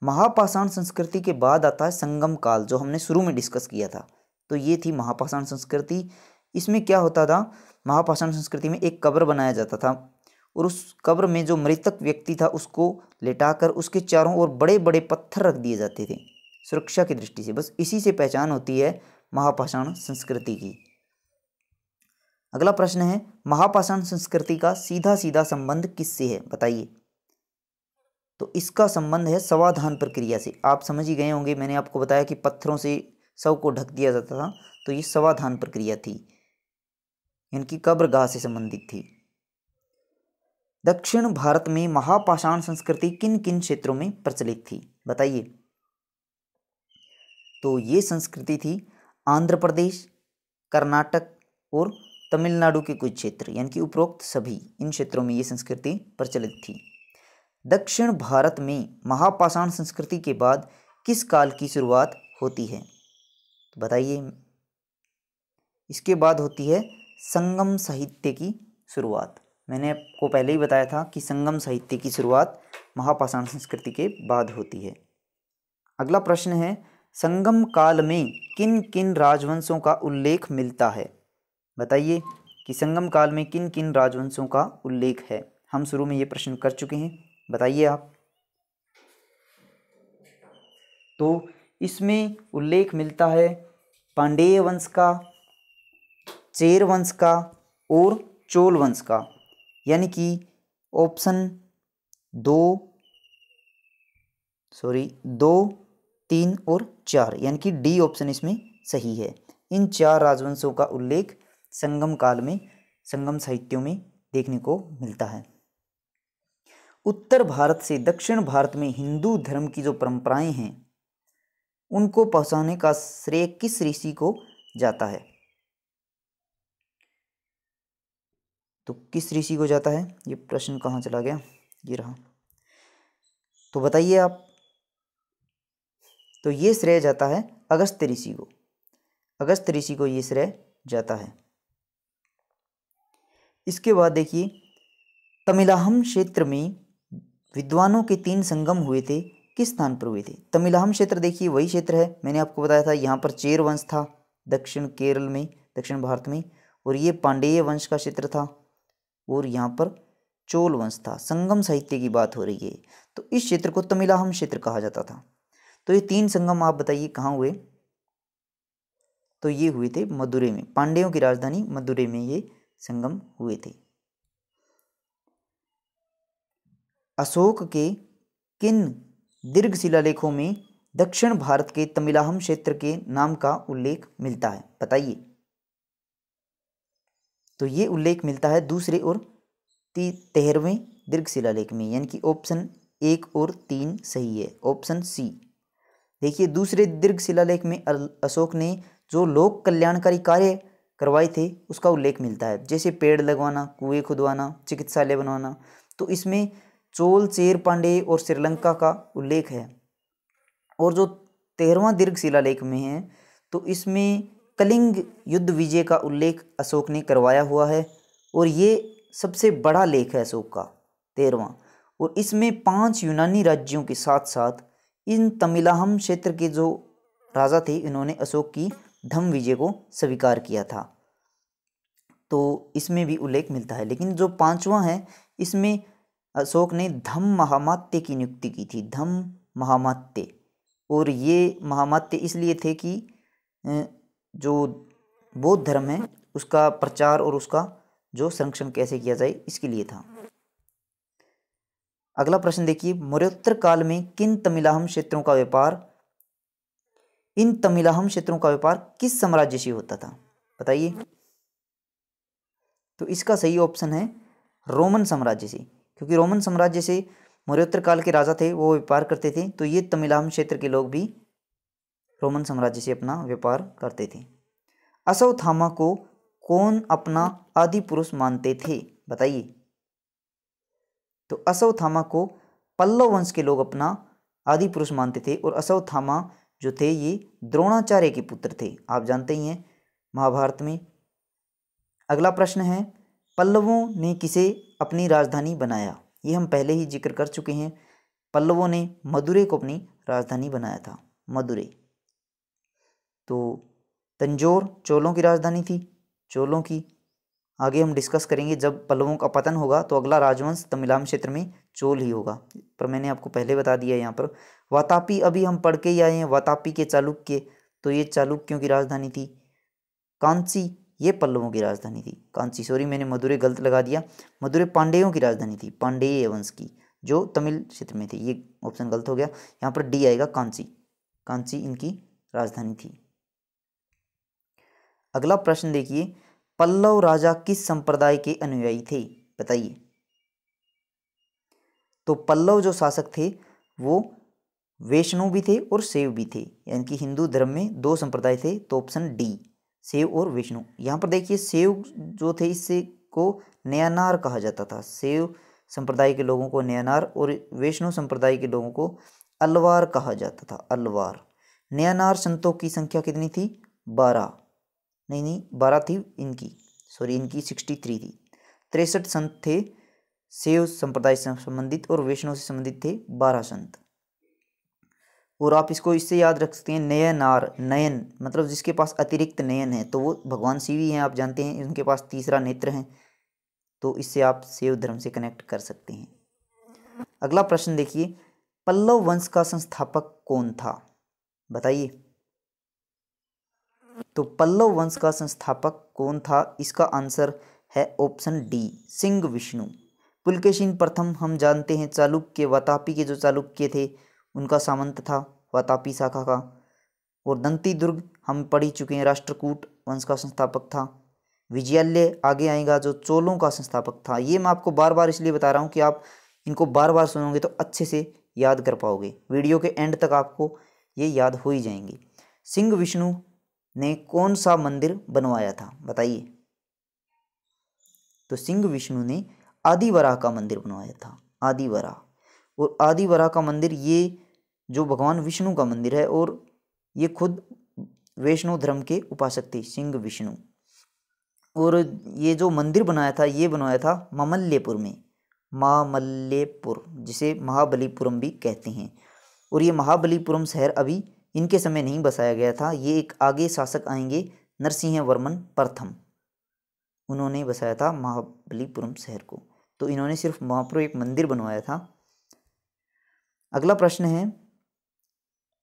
Speaker 1: महापाषाण संस्कृति के बाद आता है संगम काल जो हमने शुरू में डिस्कस किया था तो ये थी महापाषाण संस्कृति इसमें क्या होता था महापाषाण संस्कृति में एक कब्र बनाया जाता था और उस कब्र में जो मृतक व्यक्ति था उसको लेटाकर उसके चारों ओर बड़े बड़े पत्थर रख दिए जाते थे सुरक्षा की दृष्टि से बस इसी से पहचान होती है महापाषाण संस्कृति की अगला प्रश्न है महापाषाण संस्कृति का सीधा सीधा संबंध किससे है बताइए तो इसका संबंध है समाधान प्रक्रिया से आप समझ ही गए होंगे मैंने आपको बताया कि पत्थरों से शव को ढक दिया जाता था तो ये सवाधान प्रक्रिया थी इनकी कब्र गाह से संबंधित थी दक्षिण भारत में महापाषाण संस्कृति किन किन क्षेत्रों में प्रचलित थी बताइए तो ये संस्कृति थी आंध्र प्रदेश कर्नाटक और तमिलनाडु के कुछ क्षेत्र यानी कि उपरोक्त सभी इन क्षेत्रों में ये संस्कृति प्रचलित थी दक्षिण भारत में महापाषाण संस्कृति के बाद किस काल की शुरुआत होती है तो बताइए इसके बाद होती है संगम साहित्य की शुरुआत मैंने आपको पहले ही बताया था कि संगम साहित्य की शुरुआत महापाषाण संस्कृति के बाद होती है अगला प्रश्न है संगम काल में किन किन राजवंशों का उल्लेख मिलता है बताइए कि संगम काल में किन किन राजवंशों का उल्लेख है हम शुरू में ये प्रश्न कर चुके हैं बताइए आप तो इसमें उल्लेख मिलता है पांडेय वंश का चेर वंश का और चोल वंश का यानी कि ऑप्शन दो सॉरी दो तीन और चार यानी कि डी ऑप्शन इसमें सही है इन चार राजवंशों का उल्लेख संगम काल में संगम साहित्यों में देखने को मिलता है उत्तर भारत से दक्षिण भारत में हिंदू धर्म की जो परंपराएं हैं उनको पहुंचाने का श्रेय किस ऋषि को जाता है तो किस ऋषि को जाता है ये प्रश्न कहाँ चला गया ये रहा तो बताइए आप तो ये श्रेय जाता है अगस्त ऋषि को अगस्त ऋषि को ये श्रेय जाता है इसके बाद देखिए तमिलाहम क्षेत्र में विद्वानों के तीन संगम हुए थे किस स्थान पर हुई थी तमिलाहम क्षेत्र देखिए वही क्षेत्र है मैंने आपको बताया था यहाँ पर चेर वंश था दक्षिण केरल में दक्षिण भारत में और ये पांडेय वंश का क्षेत्र था और यहाँ पर चोल वंश था संगम साहित्य की बात हो रही है तो इस क्षेत्र को तमिलाहम क्षेत्र कहा जाता था तो ये तीन संगम आप बताइए कहाँ हुए तो ये हुए थे मदुरे में पांडेयों की राजधानी मदुरे में ये संगम हुए थे अशोक के किन दीर्घ शिलालेखों में दक्षिण भारत के तमिलाहम क्षेत्र के नाम का उल्लेख मिलता है बताइए तो ये उल्लेख मिलता है दूसरे और तेरहवें दीर्घ शिलालेख में यानी कि ऑप्शन एक और तीन सही है ऑप्शन सी देखिए दूसरे दीर्घ शिलालेख में अशोक ने जो लोक कल्याणकारी कार्य करवाए थे उसका उल्लेख मिलता है जैसे पेड़ लगवाना कुएं खुदवाना चिकित्सालय बनवाना तो इसमें चोल चेर पांडे और श्रीलंका का उल्लेख है और जो तेरहवा दीर्घ शिलालेख में है तो इसमें कलिंग युद्ध विजय का उल्लेख अशोक ने करवाया हुआ है और ये सबसे बड़ा लेख है अशोक का तेरहवा और इसमें पांच यूनानी राज्यों के साथ साथ इन तमिलाहम क्षेत्र के जो राजा थे इन्होंने अशोक की धम विजय को स्वीकार किया था तो इसमें भी उल्लेख मिलता है लेकिन जो पांचवा है इसमें अशोक ने धम महामात्य की नियुक्ति की थी धम महामात्य और ये महामात्य इसलिए थे कि जो बौद्ध धर्म है उसका प्रचार और उसका जो संरक्षण कैसे किया जाए इसके लिए था अगला प्रश्न देखिए मौर्योत्तर काल में किन तमिलाहम क्षेत्रों का व्यापार इन तमिलाहम क्षेत्रों का व्यापार किस साम्राज्य से होता था बताइए तो इसका सही ऑप्शन है रोमन साम्राज्य से क्योंकि रोमन साम्राज्य से मौर्योत्तर काल के राजा थे वो व्यापार करते थे तो ये तमिलाम क्षेत्र के लोग भी रोमन साम्राज्य से अपना व्यापार करते थे थामा को कौन अपना आदि पुरुष मानते थे बताइए तो थामा को पल्लव वंश के लोग अपना आदि पुरुष मानते थे और थामा जो थे ये द्रोणाचार्य के पुत्र थे आप जानते ही हैं महाभारत में अगला प्रश्न है पल्लवों ने किसे अपनी राजधानी बनाया ये हम पहले ही जिक्र कर चुके हैं पल्लवों ने मदुरे को अपनी राजधानी बनाया था मदुरे तो तंजोर चोलों की राजधानी थी चोलों की आगे हम डिस्कस करेंगे जब पल्लवों का पतन होगा तो अगला राजवंश तमिलाम क्षेत्र में चोल ही होगा पर मैंने आपको पहले बता दिया यहाँ पर वातापी अभी हम पढ़ के ही आए हैं वातापी के चालुक्य तो ये चालुक्यों की राजधानी थी कांसी ये पल्लवों की राजधानी थी कांची सॉरी मैंने मधुरे गलत लगा दिया मदुरै पांडेयों की राजधानी थी पांडेय वंश की जो तमिल क्षेत्र में थी ये ऑप्शन गलत हो गया यहाँ पर डी आएगा कांची कांची इनकी राजधानी थी अगला प्रश्न देखिए पल्लव राजा किस संप्रदाय के अनुयायी थे बताइए तो पल्लव जो शासक थे वो वैष्णव भी थे और शैव भी थे यानी कि हिंदू धर्म में दो संप्रदाय थे तो ऑप्शन डी शिव और विष्णु यहाँ पर देखिए शिव जो थे इससे को नयनार कहा जाता था शिव संप्रदाय के लोगों को नयनार और विष्णु संप्रदाय के लोगों को अलवार कहा जाता था अलवार नयनार संतों की संख्या कितनी थी बारह नहीं नहीं बारह थी इनकी सॉरी इनकी सिक्सटी थ्री थी तिरसठ संत थे शिव संप्रदाय से संबंधित और वैष्णव से संबंधित थे बारह संत और आप इसको इससे याद रख सकते हैं नयनार नयन मतलब जिसके पास अतिरिक्त नयन है तो वो भगवान शिव ही हैं आप जानते हैं उनके पास तीसरा नेत्र है तो इससे आप शिव धर्म से कनेक्ट कर सकते हैं अगला प्रश्न देखिए पल्लव वंश का संस्थापक कौन था बताइए तो पल्लव वंश का संस्थापक कौन था इसका आंसर है ऑप्शन डी सिंह विष्णु पुलकेशिन प्रथम हम जानते हैं चालुक्य वातापी के जो चालुक्य थे उनका सामंत था व तापी शाखा का और दंती दुर्ग हम पढ़ी चुके हैं राष्ट्रकूट वंश का संस्थापक था विजयालय आगे आएगा जो चोलों का संस्थापक था ये मैं आपको बार बार इसलिए बता रहा हूँ कि आप इनको बार बार सुनोगे तो अच्छे से याद कर पाओगे वीडियो के एंड तक आपको ये याद हो ही जाएंगे सिंह विष्णु ने कौन सा मंदिर बनवाया था बताइए तो सिंह विष्णु ने आदिवरा का मंदिर बनवाया था आदिवरा और आदिवरा का मंदिर ये जो भगवान विष्णु का मंदिर है और ये खुद वैष्णव धर्म के उपासक थे सिंह विष्णु और ये जो मंदिर बनाया था ये बनवाया था मामल्लेपुर में मामल्यपुर जिसे महाबलीपुरम भी कहते हैं और ये महाबलीपुरम शहर अभी इनके समय नहीं बसाया गया था ये एक आगे शासक आएंगे नरसिंह वर्मन प्रथम उन्होंने बसाया था महाबलीपुरम शहर को तो इन्होंने सिर्फ वहाँ पर एक मंदिर बनवाया था अगला प्रश्न है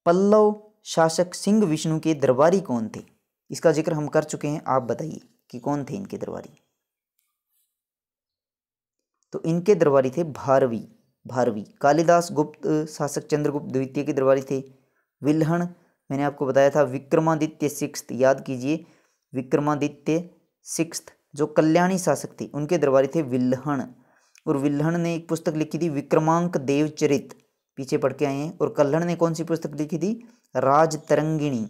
Speaker 1: पल्लव शासक सिंह विष्णु के दरबारी कौन थे इसका जिक्र हम कर चुके हैं आप बताइए कि कौन थे इनके दरबारी तो इनके दरबारी थे भारवी भारवी कालिदास गुप्त शासक चंद्रगुप्त द्वितीय के दरबारी थे विल्हण मैंने आपको बताया था विक्रमादित्य सिक्स याद कीजिए विक्रमादित्य सिक्स जो कल्याणी शासक थे उनके दरबारी थे विल्हण और विल्हण ने एक पुस्तक लिखी थी विक्रमांक देवचरित पीछे पढ़ के आए हैं और कल्हण ने कौन सी पुस्तक लिखी थी राज तरंगिणी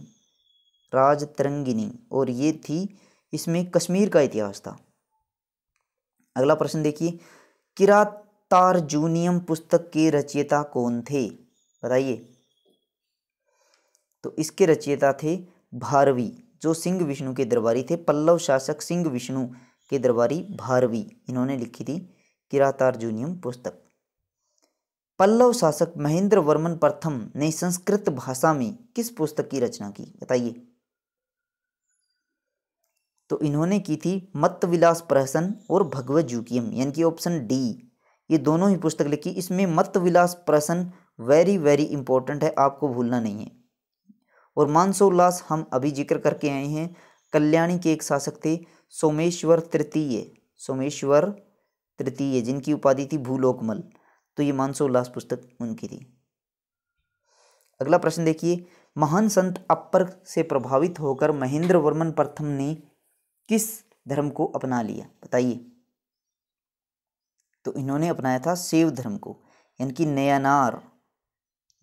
Speaker 1: राज तरंगिणी और ये थी इसमें कश्मीर का इतिहास था अगला प्रश्न देखिए किरातार्जुनियम पुस्तक के रचयिता कौन थे बताइए तो इसके रचयिता थे भारवी जो सिंह विष्णु के दरबारी थे पल्लव शासक सिंह विष्णु के दरबारी भारवी इन्होंने लिखी थी किरातार्जुनियम पुस्तक पल्लव शासक महेंद्र वर्मन प्रथम ने संस्कृत भाषा में किस पुस्तक की रचना की बताइए तो इन्होंने की थी मत्विलास प्रहसन और भगवत जूकियम यानी कि ऑप्शन डी ये दोनों ही पुस्तक लिखी इसमें मत्विलास प्रहसन वेरी वेरी इंपॉर्टेंट है आपको भूलना नहीं है और मानसोल्लास हम अभी जिक्र करके आए हैं कल्याणी के एक शासक थे सोमेश्वर तृतीय सोमेश्वर तृतीय जिनकी उपाधि थी भूलोकमल तो ये मानसोल्लास पुस्तक उनकी थी अगला प्रश्न देखिए महान संत अपर से प्रभावित होकर महेंद्र वर्मन प्रथम ने किस धर्म को अपना लिया बताइए तो इन्होंने अपनाया था शिव धर्म को यानी कि नयानार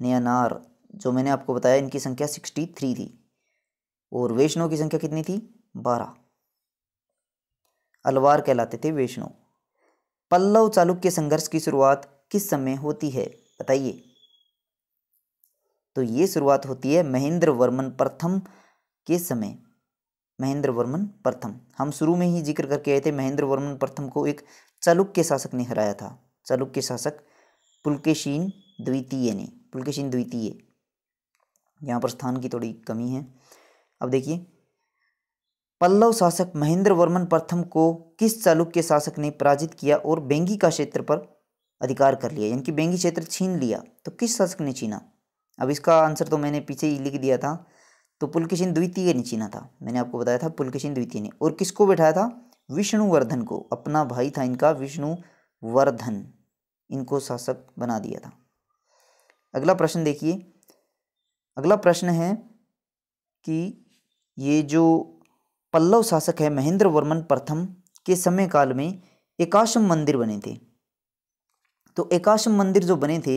Speaker 1: नयानार जो मैंने आपको बताया इनकी संख्या सिक्सटी थ्री थी और वैष्णव की संख्या कितनी थी बारह अलवार कहलाते थे वैष्णव पल्लव चालुक्य संघर्ष की शुरुआत किस समय होती है बताइए तो ये शुरुआत होती है महेंद्र वर्मन प्रथम के समय महेंद्र वर्मन प्रथम हम शुरू में ही जिक्र करके आए थे महेंद्र वर्मन प्रथम को एक चालुक्य शासक ने हराया था चालुक्य शासक पुलकेशीन द्वितीय ने पुलकेशीन द्वितीय यहाँ पर स्थान की थोड़ी कमी है अब देखिए पल्लव शासक महेंद्र वर्मन प्रथम को किस चालुक्य शासक ने पराजित किया और बेंगी का क्षेत्र पर अधिकार कर लिया यानी कि बेंगी क्षेत्र छीन लिया तो किस शासक ने छीना अब इसका आंसर तो मैंने पीछे ही लिख दिया था तो पुलकेशिन द्वितीय ने छीना था मैंने आपको बताया था पुलकेशिन द्वितीय ने और किसको बैठाया था विष्णुवर्धन को अपना भाई था इनका विष्णुवर्धन इनको शासक बना दिया था अगला प्रश्न देखिए अगला प्रश्न है कि ये जो पल्लव शासक है महेंद्र वर्मन प्रथम के समय काल में एकाशम मंदिर बने थे तो एकाशम मंदिर जो बने थे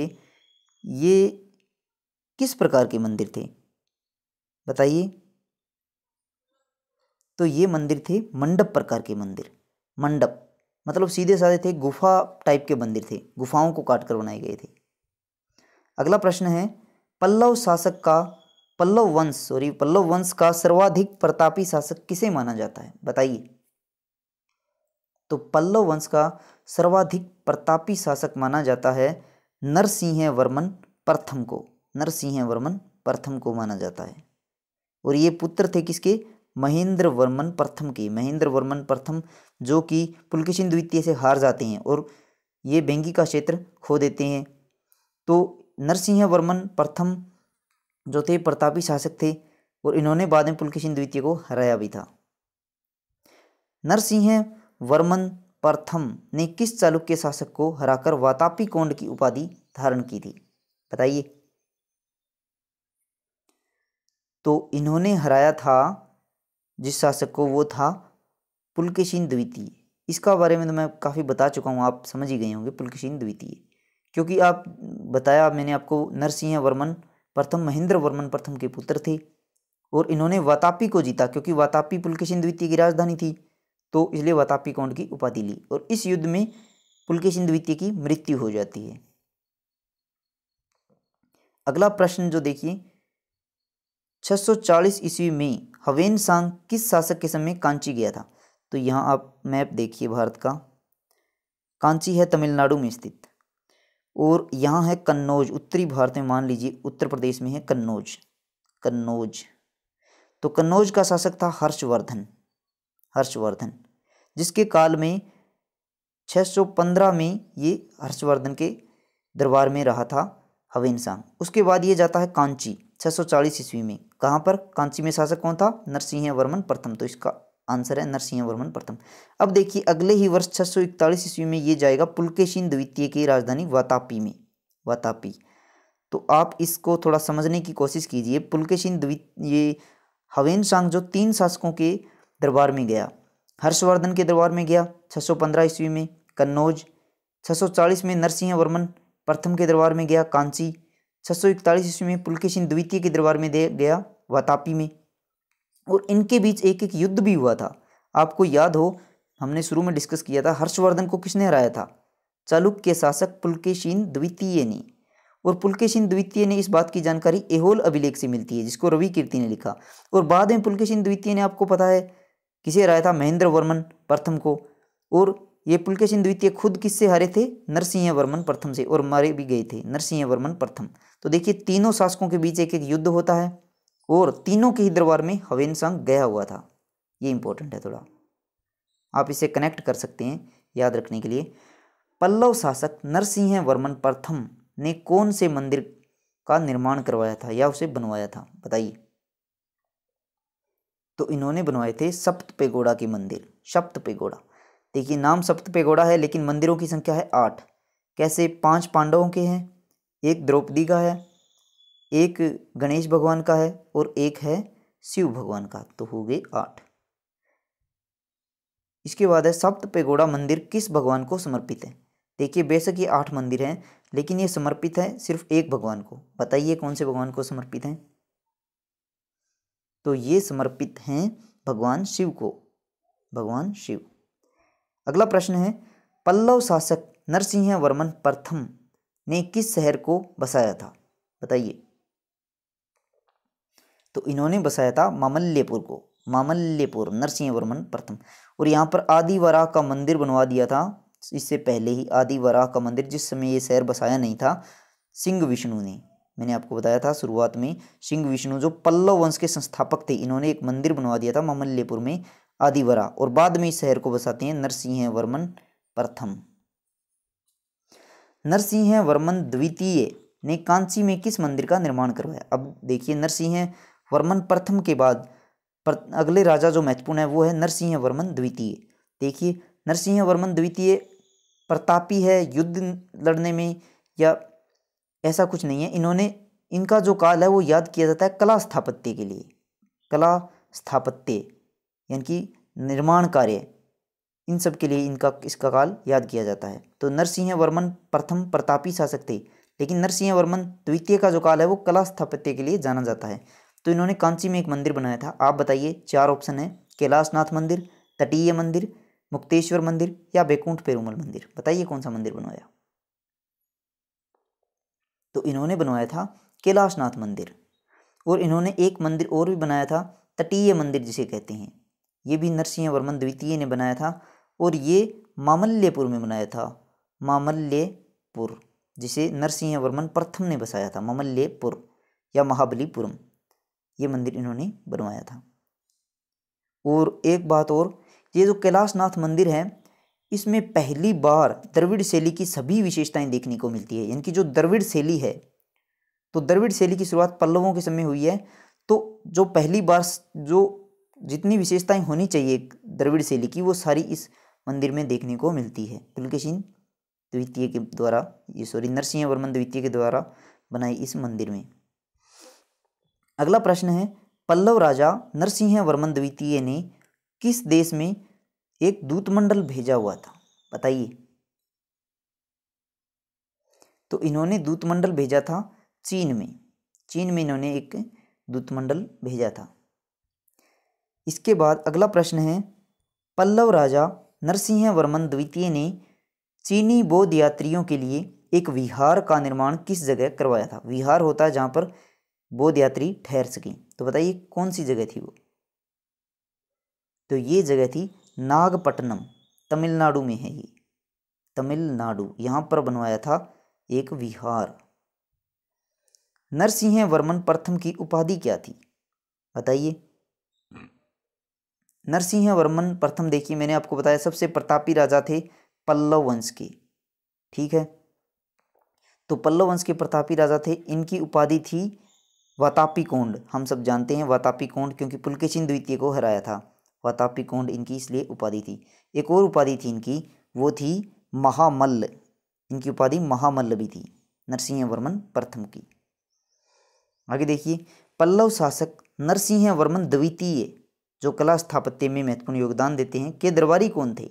Speaker 1: ये किस प्रकार के मंदिर थे बताइए तो ये मंदिर थे मंडप प्रकार के मंदिर मंडप मतलब सीधे साधे थे गुफा टाइप के मंदिर थे गुफाओं को काटकर बनाए गए थे अगला प्रश्न है पल्लव शासक का पल्लव वंश सॉरी पल्लव वंश का सर्वाधिक प्रतापी शासक किसे माना जाता है बताइए तो पल्लव वंश का सर्वाधिक प्रतापी शासक माना जाता है नरसिंह वर्मन प्रथम को नरसिंह वर्मन प्रथम को माना जाता है और ये पुत्र थे किसके महेंद्र वर्मन प्रथम के महेंद्र वर्मन प्रथम जो कि पुलकेशन द्वितीय से हार जाते हैं और ये बेंगी का क्षेत्र खो देते हैं तो नरसिंह वर्मन प्रथम जो थे प्रतापी शासक थे और इन्होंने बाद में पुलकेशन द्वितीय को हराया भी था नरसिंह वर्मन प्रथम ने किस चालुक्य शासक को हराकर वातापी कोंड की उपाधि धारण की थी बताइए तो इन्होंने हराया था जिस शासक को वो था पुलकेशीन द्वितीय इसका बारे में तो मैं काफ़ी बता चुका हूँ आप समझ ही गए होंगे पुलकेशीन द्वितीय क्योंकि आप बताया मैंने आपको नरसिंह वर्मन प्रथम महेंद्र वर्मन प्रथम के पुत्र थे और इन्होंने वातापी को जीता क्योंकि वातापी पुलकेशीन द्वितीय की राजधानी थी तो इसलिए वतापी कौंड की उपाधि ली और इस युद्ध में पुलकेशिन द्वितीय की मृत्यु हो जाती है अगला प्रश्न जो देखिए 640 ईस्वी में हवेन सांग किस शासक के समय कांची गया था तो यहाँ आप मैप देखिए भारत का कांची है तमिलनाडु में स्थित और यहाँ है कन्नौज उत्तरी भारत में मान लीजिए उत्तर प्रदेश में है कन्नौज कन्नौज तो कन्नौज का शासक था हर्षवर्धन हर्षवर्धन जिसके काल में 615 में ये हर्षवर्धन के दरबार में रहा था हवेनसा उसके बाद ये जाता है कांची 640 ईस्वी में कहाँ पर कांची में शासक कौन था नरसिंह वर्मन प्रथम तो इसका आंसर है नरसिंह वर्मन प्रथम अब देखिए अगले ही वर्ष 641 ईस्वी में ये जाएगा पुलकेशिन द्वितीय की राजधानी वातापी में वातापी तो आप इसको थोड़ा समझने की कोशिश कीजिए पुलकेशिन द्वितीय हवेन सांग जो तीन शासकों के दरबार में गया हर्षवर्धन के दरबार में गया 615 ईस्वी में कन्नौज 640 में नरसिंह वर्मन प्रथम के दरबार में गया कांची 641 ईस्वी में पुलकेशन द्वितीय के दरबार में गया वातापी में और इनके बीच एक एक युद्ध भी हुआ था आपको याद हो हमने शुरू में डिस्कस किया था हर्षवर्धन को किसने हराया था चालुक्य के शासक पुलकेशीन द्वितीय ने और पुलकेशीन द्वितीय ने इस बात की जानकारी एहोल अभिलेख से मिलती है जिसको रवि कीर्ति ने लिखा और बाद में पुलकेशीन द्वितीय ने आपको पता है किसे हराया था महेंद्र वर्मन प्रथम को और ये पुलकेशन द्वितीय खुद किससे हारे थे नरसिंह वर्मन प्रथम से और मारे भी गए थे नरसिंह वर्मन प्रथम तो देखिए तीनों शासकों के बीच एक एक युद्ध होता है और तीनों के ही दरबार में हवेन संग गया हुआ था ये इंपॉर्टेंट है थोड़ा आप इसे कनेक्ट कर सकते हैं याद रखने के लिए पल्लव शासक नरसिंह वर्मन प्रथम ने कौन से मंदिर का निर्माण करवाया था या उसे बनवाया था बताइए तो इन्होंने बनवाए थे सप्त पेगोड़ा के मंदिर सप्त पेगोड़ा देखिए नाम सप्त पेगोड़ा है लेकिन मंदिरों की संख्या है आठ कैसे पांच पांडवों के हैं एक द्रौपदी का है एक गणेश भगवान का है और एक है शिव भगवान का तो हो गए आठ इसके बाद है सप्त पेगोड़ा मंदिर किस भगवान को समर्पित है देखिए बेशक ये आठ मंदिर हैं लेकिन ये समर्पित है सिर्फ एक भगवान को बताइए कौन से भगवान को समर्पित हैं तो ये समर्पित हैं भगवान शिव को भगवान शिव अगला प्रश्न है पल्लव शासक नरसिंह वर्मन प्रथम ने किस शहर को बसाया था बताइए तो इन्होंने बसाया था मामल्यपुर को मामल्यपुर नरसिंह वर्मन प्रथम और यहाँ पर आदिवराह का मंदिर बनवा दिया था इससे पहले ही आदिवराह का मंदिर जिस समय ये शहर बसाया नहीं था सिंह विष्णु ने मैंने आपको बताया था शुरुआत में सिंह विष्णु जो पल्लव वंश के संस्थापक थे इन्होंने एक मंदिर बनवा दिया था मामल्यपुर में आदिवरा और बाद में इस शहर को बसाते हैं नरसिंह वर्मन प्रथम नरसिंह वर्मन द्वितीय ने कांची में किस मंदिर का निर्माण करवाया अब देखिए नरसिंह वर्मन प्रथम के बाद पर अगले राजा जो महत्वपूर्ण है वो है नरसिंह वर्मन द्वितीय देखिए नरसिंह वर्मन द्वितीय प्रतापी है युद्ध लड़ने में या ऐसा कुछ नहीं है इन्होंने इनका जो काल है वो याद किया जाता है कला स्थापत्य के लिए कला स्थापत्य यानी कि निर्माण कार्य इन सब के लिए इनका इसका काल याद किया जाता है तो नरसिंह वर्मन प्रथम प्रतापी शासक थे लेकिन नरसिंह वर्मन द्वितीय का जो काल है वो कला स्थापत्य के लिए जाना जाता है तो इन्होंने कांची में एक मंदिर बनाया था आप बताइए चार ऑप्शन है कैलाशनाथ मंदिर तटीय मंदिर मुक्तेश्वर मंदिर या बैकुंठ पेरूमल मंदिर बताइए कौन सा मंदिर बनवाया तो इन्होंने बनवाया था कैलाशनाथ मंदिर और इन्होंने एक मंदिर और भी बनाया था तटीय मंदिर जिसे कहते हैं ये भी नरसिंह वर्मन द्वितीय ने बनाया था और ये मामल्यपुर में बनाया था मामल्यपुर जिसे नरसिंह वर्मन प्रथम ने बसाया था मामल्यपुर या महाबलीपुरम ये मंदिर इन्होंने बनवाया था और एक बात और ये जो कैलाशनाथ मंदिर है इसमें पहली बार द्रविड़ शैली की सभी विशेषताएं देखने को मिलती है यानी कि जो द्रविड़ शैली है तो द्रविड़ शैली की शुरुआत पल्लवों के समय हुई है तो जो पहली बार जो जितनी विशेषताएं होनी चाहिए द्रविड़ शैली की वो सारी इस मंदिर में देखने को मिलती है पुलकेशिन द्वितीय के द्वारा ये सॉरी नरसिंह वर्मन द्वितीय के द्वारा बनाए इस मंदिर में अगला प्रश्न है पल्लव राजा नरसिंह वर्मन द्वितीय ने किस देश में एक दूतमंडल भेजा हुआ था बताइए तो इन्होंने दूतमंडल भेजा था चीन में चीन में इन्होंने एक दूतमंडल भेजा था इसके बाद अगला प्रश्न है पल्लव राजा नरसिंह वर्मन द्वितीय ने चीनी बौद्ध यात्रियों के लिए एक विहार का निर्माण किस जगह करवाया था विहार होता है जहाँ पर बौद्ध यात्री ठहर सकें तो बताइए कौन सी जगह थी वो तो ये जगह थी नागपट्टनम तमिलनाडु में है ये तमिलनाडु यहाँ पर बनवाया था एक विहार नरसिंह वर्मन प्रथम की उपाधि क्या थी बताइए नरसिंह वर्मन प्रथम देखिए मैंने आपको बताया सबसे प्रतापी राजा थे पल्लव वंश के ठीक है तो पल्लव वंश के प्रतापी राजा थे इनकी उपाधि थी वातापी कोंड हम सब जानते हैं वातापी कोंड क्योंकि पुलकेशिन द्वितीय को हराया था वातापिकोंड इनकी इसलिए उपाधि थी एक और उपाधि थी इनकी वो थी महामल्ल इनकी उपाधि महामल्ल भी थी नरसिंह वर्मन प्रथम की आगे देखिए पल्लव शासक नरसिंह वर्मन द्वितीय जो कला स्थापत्य में महत्वपूर्ण योगदान देते हैं के दरबारी कौन थे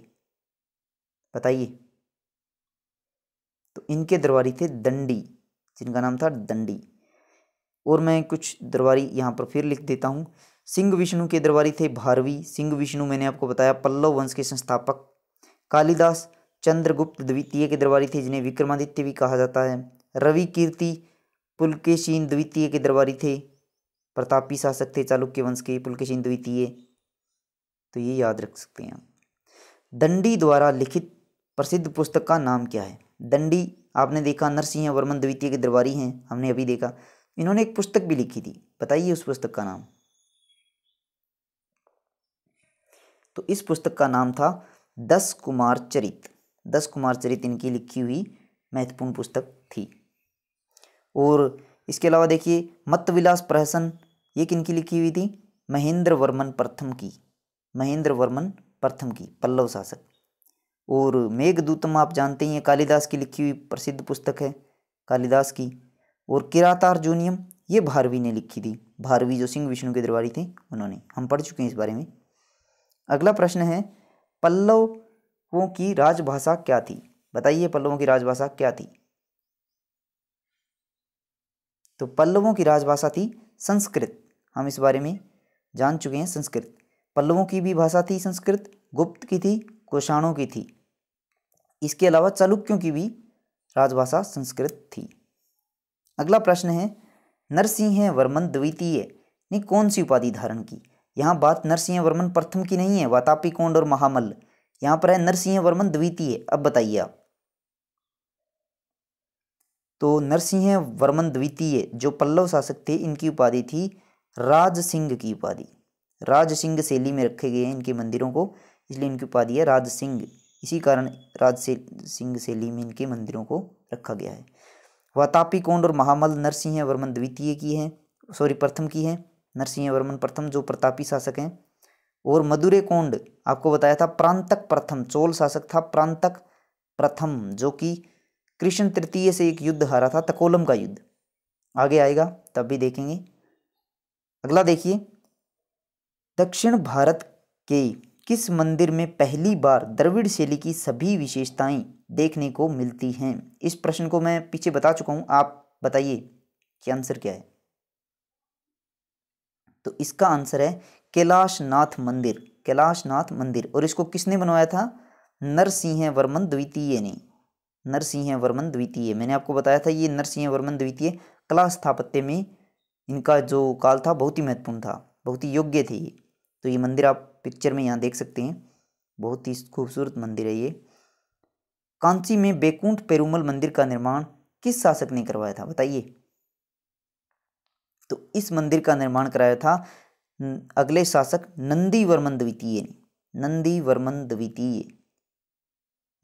Speaker 1: बताइए तो इनके दरबारी थे दंडी जिनका नाम था दंडी और मैं कुछ दरबारी यहाँ पर फिर लिख देता हूँ सिंह विष्णु के दरबारी थे भारवी सिंह विष्णु मैंने आपको बताया पल्लव वंश के संस्थापक कालिदास चंद्रगुप्त द्वितीय के दरबारी थे जिन्हें विक्रमादित्य भी कहा जाता है रवि कीर्ति पुलकेशीन द्वितीय के दरबारी थे प्रतापी शासक थे चालुक्य वंश के पुलकेशीन द्वितीय तो ये याद रख सकते हैं आप दंडी द्वारा लिखित प्रसिद्ध पुस्तक का नाम क्या है दंडी आपने देखा नरसिंह वर्मन द्वितीय के दरबारी हैं हमने अभी देखा इन्होंने एक पुस्तक भी लिखी थी बताइए उस पुस्तक का नाम तो इस पुस्तक का नाम था दस कुमार चरित दस कुमार चरित इनकी लिखी हुई महत्वपूर्ण पुस्तक थी और इसके अलावा देखिए मतविलास प्रहसन ये किनकी लिखी हुई थी महेंद्र वर्मन प्रथम की महेंद्र वर्मन प्रथम की पल्लव शासक और मेघदूतम आप जानते ही हैं कालिदास की लिखी हुई प्रसिद्ध पुस्तक है कालिदास की और जूनियम ये भारवी ने लिखी थी भारवी जो सिंह विष्णु के दरबारी थे उन्होंने हम पढ़ चुके हैं इस बारे में अगला प्रश्न है पल्लवों की राजभाषा क्या थी बताइए पल्लवों की राजभाषा क्या थी तो पल्लवों की राजभाषा थी संस्कृत हम इस बारे में जान चुके हैं संस्कृत पल्लवों की भी भाषा थी संस्कृत गुप्त की थी कोषाणों की थी इसके अलावा चालुक्यों की भी राजभाषा संस्कृत थी अगला प्रश्न है नरसिंह वर्मन द्वितीय ने कौन सी उपाधि धारण की यहाँ बात नरसिंह वर्मन प्रथम की नहीं है वातापी कोंड और महामल यहाँ पर है नरसिंह वर्मन द्वितीय अब बताइए आप तो नरसिंह वर्मन द्वितीय जो पल्लव शासक थे इनकी उपाधि थी राज सिंह की उपाधि राज सिंह शैली में रखे गए हैं इनके मंदिरों को इसलिए इनकी उपाधि है राज सिंह इसी कारण राज सिंह शैली में इनके मंदिरों को रखा गया है वातापी कोंड और महामल नरसिंह वर्मन द्वितीय की है सॉरी प्रथम की है नरसिंह वर्मन प्रथम जो प्रतापी शासक हैं और मदुरे कोंड आपको बताया था प्रांतक प्रथम चोल शासक था प्रांतक प्रथम जो कि कृष्ण तृतीय से एक युद्ध हारा था तकोलम का युद्ध आगे आएगा तब भी देखेंगे अगला देखिए दक्षिण भारत के किस मंदिर में पहली बार द्रविड़ शैली की सभी विशेषताएं देखने को मिलती हैं इस प्रश्न को मैं पीछे बता चुका हूं आप बताइए कि आंसर क्या है तो इसका आंसर है कैलाश नाथ मंदिर कैलाश नाथ मंदिर और इसको किसने बनवाया था नरसिंह वर्मन द्वितीय ने नरसिंह वर्मन द्वितीय मैंने आपको बताया था ये नरसिंह वर्मन द्वितीय कला स्थापत्य में इनका जो काल था बहुत ही महत्वपूर्ण था बहुत ही योग्य थे ये तो ये मंदिर आप पिक्चर में यहाँ देख सकते हैं बहुत ही खूबसूरत मंदिर है ये कांची में बेकुंठ पेरूमल मंदिर का निर्माण किस शासक ने करवाया था बताइए तो इस मंदिर का निर्माण कराया था अगले शासक नंदी वर्मन द्वितीय ने नंदी वर्मन द्वितीय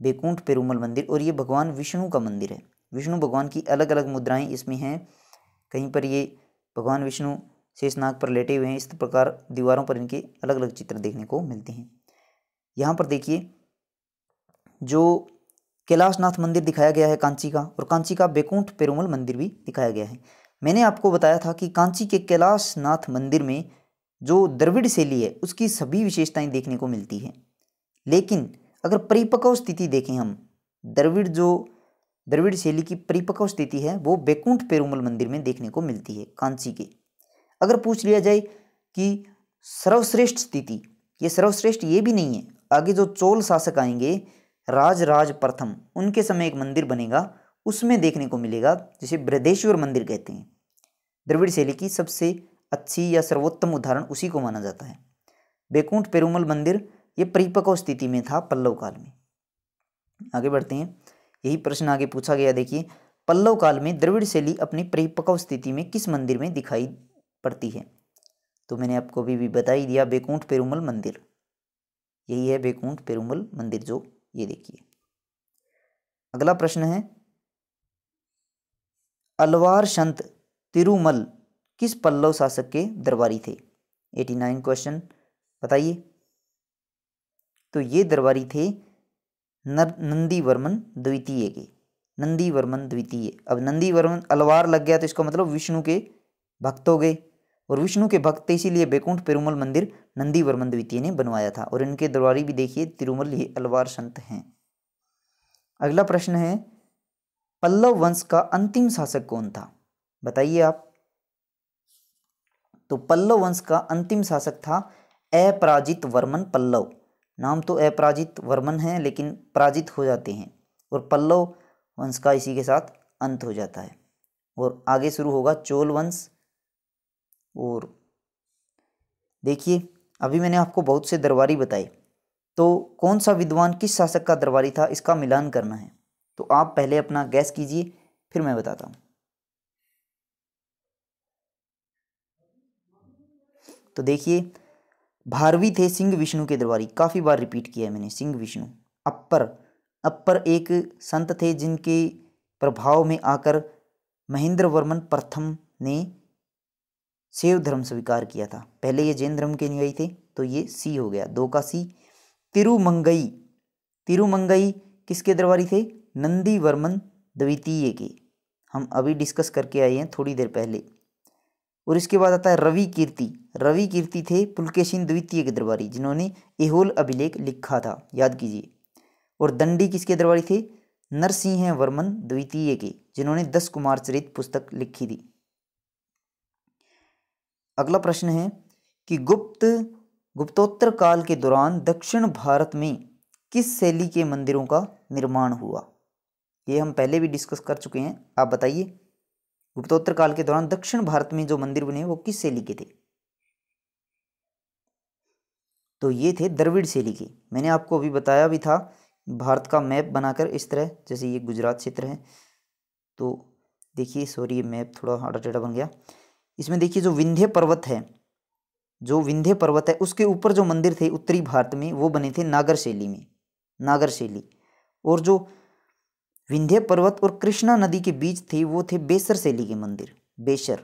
Speaker 1: बेकुंठ पेरुमल मंदिर और ये भगवान विष्णु का मंदिर है विष्णु भगवान की अलग अलग मुद्राएं इसमें हैं कहीं पर ये भगवान विष्णु शेषनाग पर लेटे हुए हैं इस प्रकार दीवारों पर इनके अलग अलग चित्र देखने को मिलते हैं यहाँ पर देखिए जो कैलाशनाथ मंदिर दिखाया गया है कांची का और कांची का बेकुंठ पेरुमल मंदिर भी दिखाया गया है मैंने आपको बताया था कि कांची के कैलाश नाथ मंदिर में जो द्रविड़ शैली है उसकी सभी विशेषताएं देखने को मिलती हैं लेकिन अगर परिपक्व स्थिति देखें हम द्रविड़ जो द्रविड़ शैली की परिपक्व स्थिति है वो बैकुंठ पेरुमल मंदिर में देखने को मिलती है कांची के अगर पूछ लिया जाए कि सर्वश्रेष्ठ स्थिति ये सर्वश्रेष्ठ ये भी नहीं है आगे जो चोल शासक आएंगे राज राज प्रथम उनके समय एक मंदिर बनेगा उसमें देखने को मिलेगा जिसे बृहदेश्वर मंदिर कहते हैं द्रविड़ शैली की सबसे अच्छी या सर्वोत्तम उदाहरण उसी को माना जाता है बेकुंठ पेरूमल मंदिर ये परिपक्व स्थिति में था पल्लव काल में आगे बढ़ते हैं यही प्रश्न आगे पूछा गया देखिए पल्लव काल में द्रविड़ शैली अपनी परिपक्व स्थिति में किस मंदिर में दिखाई पड़ती है तो मैंने आपको अभी भी बता ही दिया बेकुंठ पेरूमल मंदिर यही है बेकुंठ पेरूमल मंदिर जो ये देखिए अगला प्रश्न है अलवार संत तिरुमल किस पल्लव शासक के दरबारी थे एटी नाइन क्वेश्चन बताइए तो ये दरबारी थे नर नंदीवर्मन द्वितीय के नंदीवर्मन द्वितीय अब नंदीवर्मन अलवार लग गया तो इसका मतलब विष्णु के भक्त हो गए और विष्णु के भक्त इसीलिए बैकुंठ पेरुमल मंदिर नंदीवर्मन द्वितीय ने बनवाया था और इनके दरबारी भी देखिए तिरुमल ये अलवार संत हैं अगला प्रश्न है पल्लव वंश का अंतिम शासक कौन था बताइए आप तो पल्लव वंश का अंतिम शासक था अपराजित वर्मन पल्लव नाम तो अपराजित वर्मन है लेकिन पराजित हो जाते हैं और पल्लव वंश का इसी के साथ अंत हो जाता है और आगे शुरू होगा चोल वंश और देखिए अभी मैंने आपको बहुत से दरबारी बताए तो कौन सा विद्वान किस शासक का दरबारी था इसका मिलान करना है तो आप पहले अपना गैस कीजिए फिर मैं बताता हूँ तो देखिए भारवी थे सिंह विष्णु के दरबारी काफ़ी बार रिपीट किया है मैंने सिंह विष्णु अपर अपर एक संत थे जिनके प्रभाव में आकर महेंद्र वर्मन प्रथम ने शैव धर्म स्वीकार किया था पहले ये जैन धर्म के अनुयायी थे तो ये सी हो गया दो का सी तिरुमंगई तिरुमंगई किसके दरबारी थे नंदी वर्मन द्वितीय के हम अभी डिस्कस करके आए हैं थोड़ी देर पहले और इसके बाद आता है रवि कीर्ति रवि कीर्ति थे पुलकेशिन द्वितीय के दरबारी जिन्होंने एहोल अभिलेख लिखा था याद कीजिए और दंडी किसके दरबारी थे नरसिंह वर्मन द्वितीय के जिन्होंने दस कुमार चरित पुस्तक लिखी थी अगला प्रश्न है कि गुप्त गुप्तोत्तर काल के दौरान दक्षिण भारत में किस शैली के मंदिरों का निर्माण हुआ ये हम पहले भी डिस्कस कर चुके हैं आप बताइए गुप्तोत्तर काल के दौरान दक्षिण भारत में जो मंदिर बने वो किस शैली के थे तो ये थे द्रविड़ शैली के मैंने आपको अभी बताया भी था भारत का मैप बनाकर इस तरह जैसे ये गुजरात क्षेत्र है तो देखिए सॉरी ये मैप थोड़ा हाडा टेढ़ा बन गया इसमें देखिए जो विंध्य पर्वत है जो विंध्य पर्वत है उसके ऊपर जो मंदिर थे उत्तरी भारत में वो बने थे नागर शैली में नागर शैली और जो विंध्य पर्वत और कृष्णा नदी के बीच थे वो थे बेसर शैली के मंदिर बेसर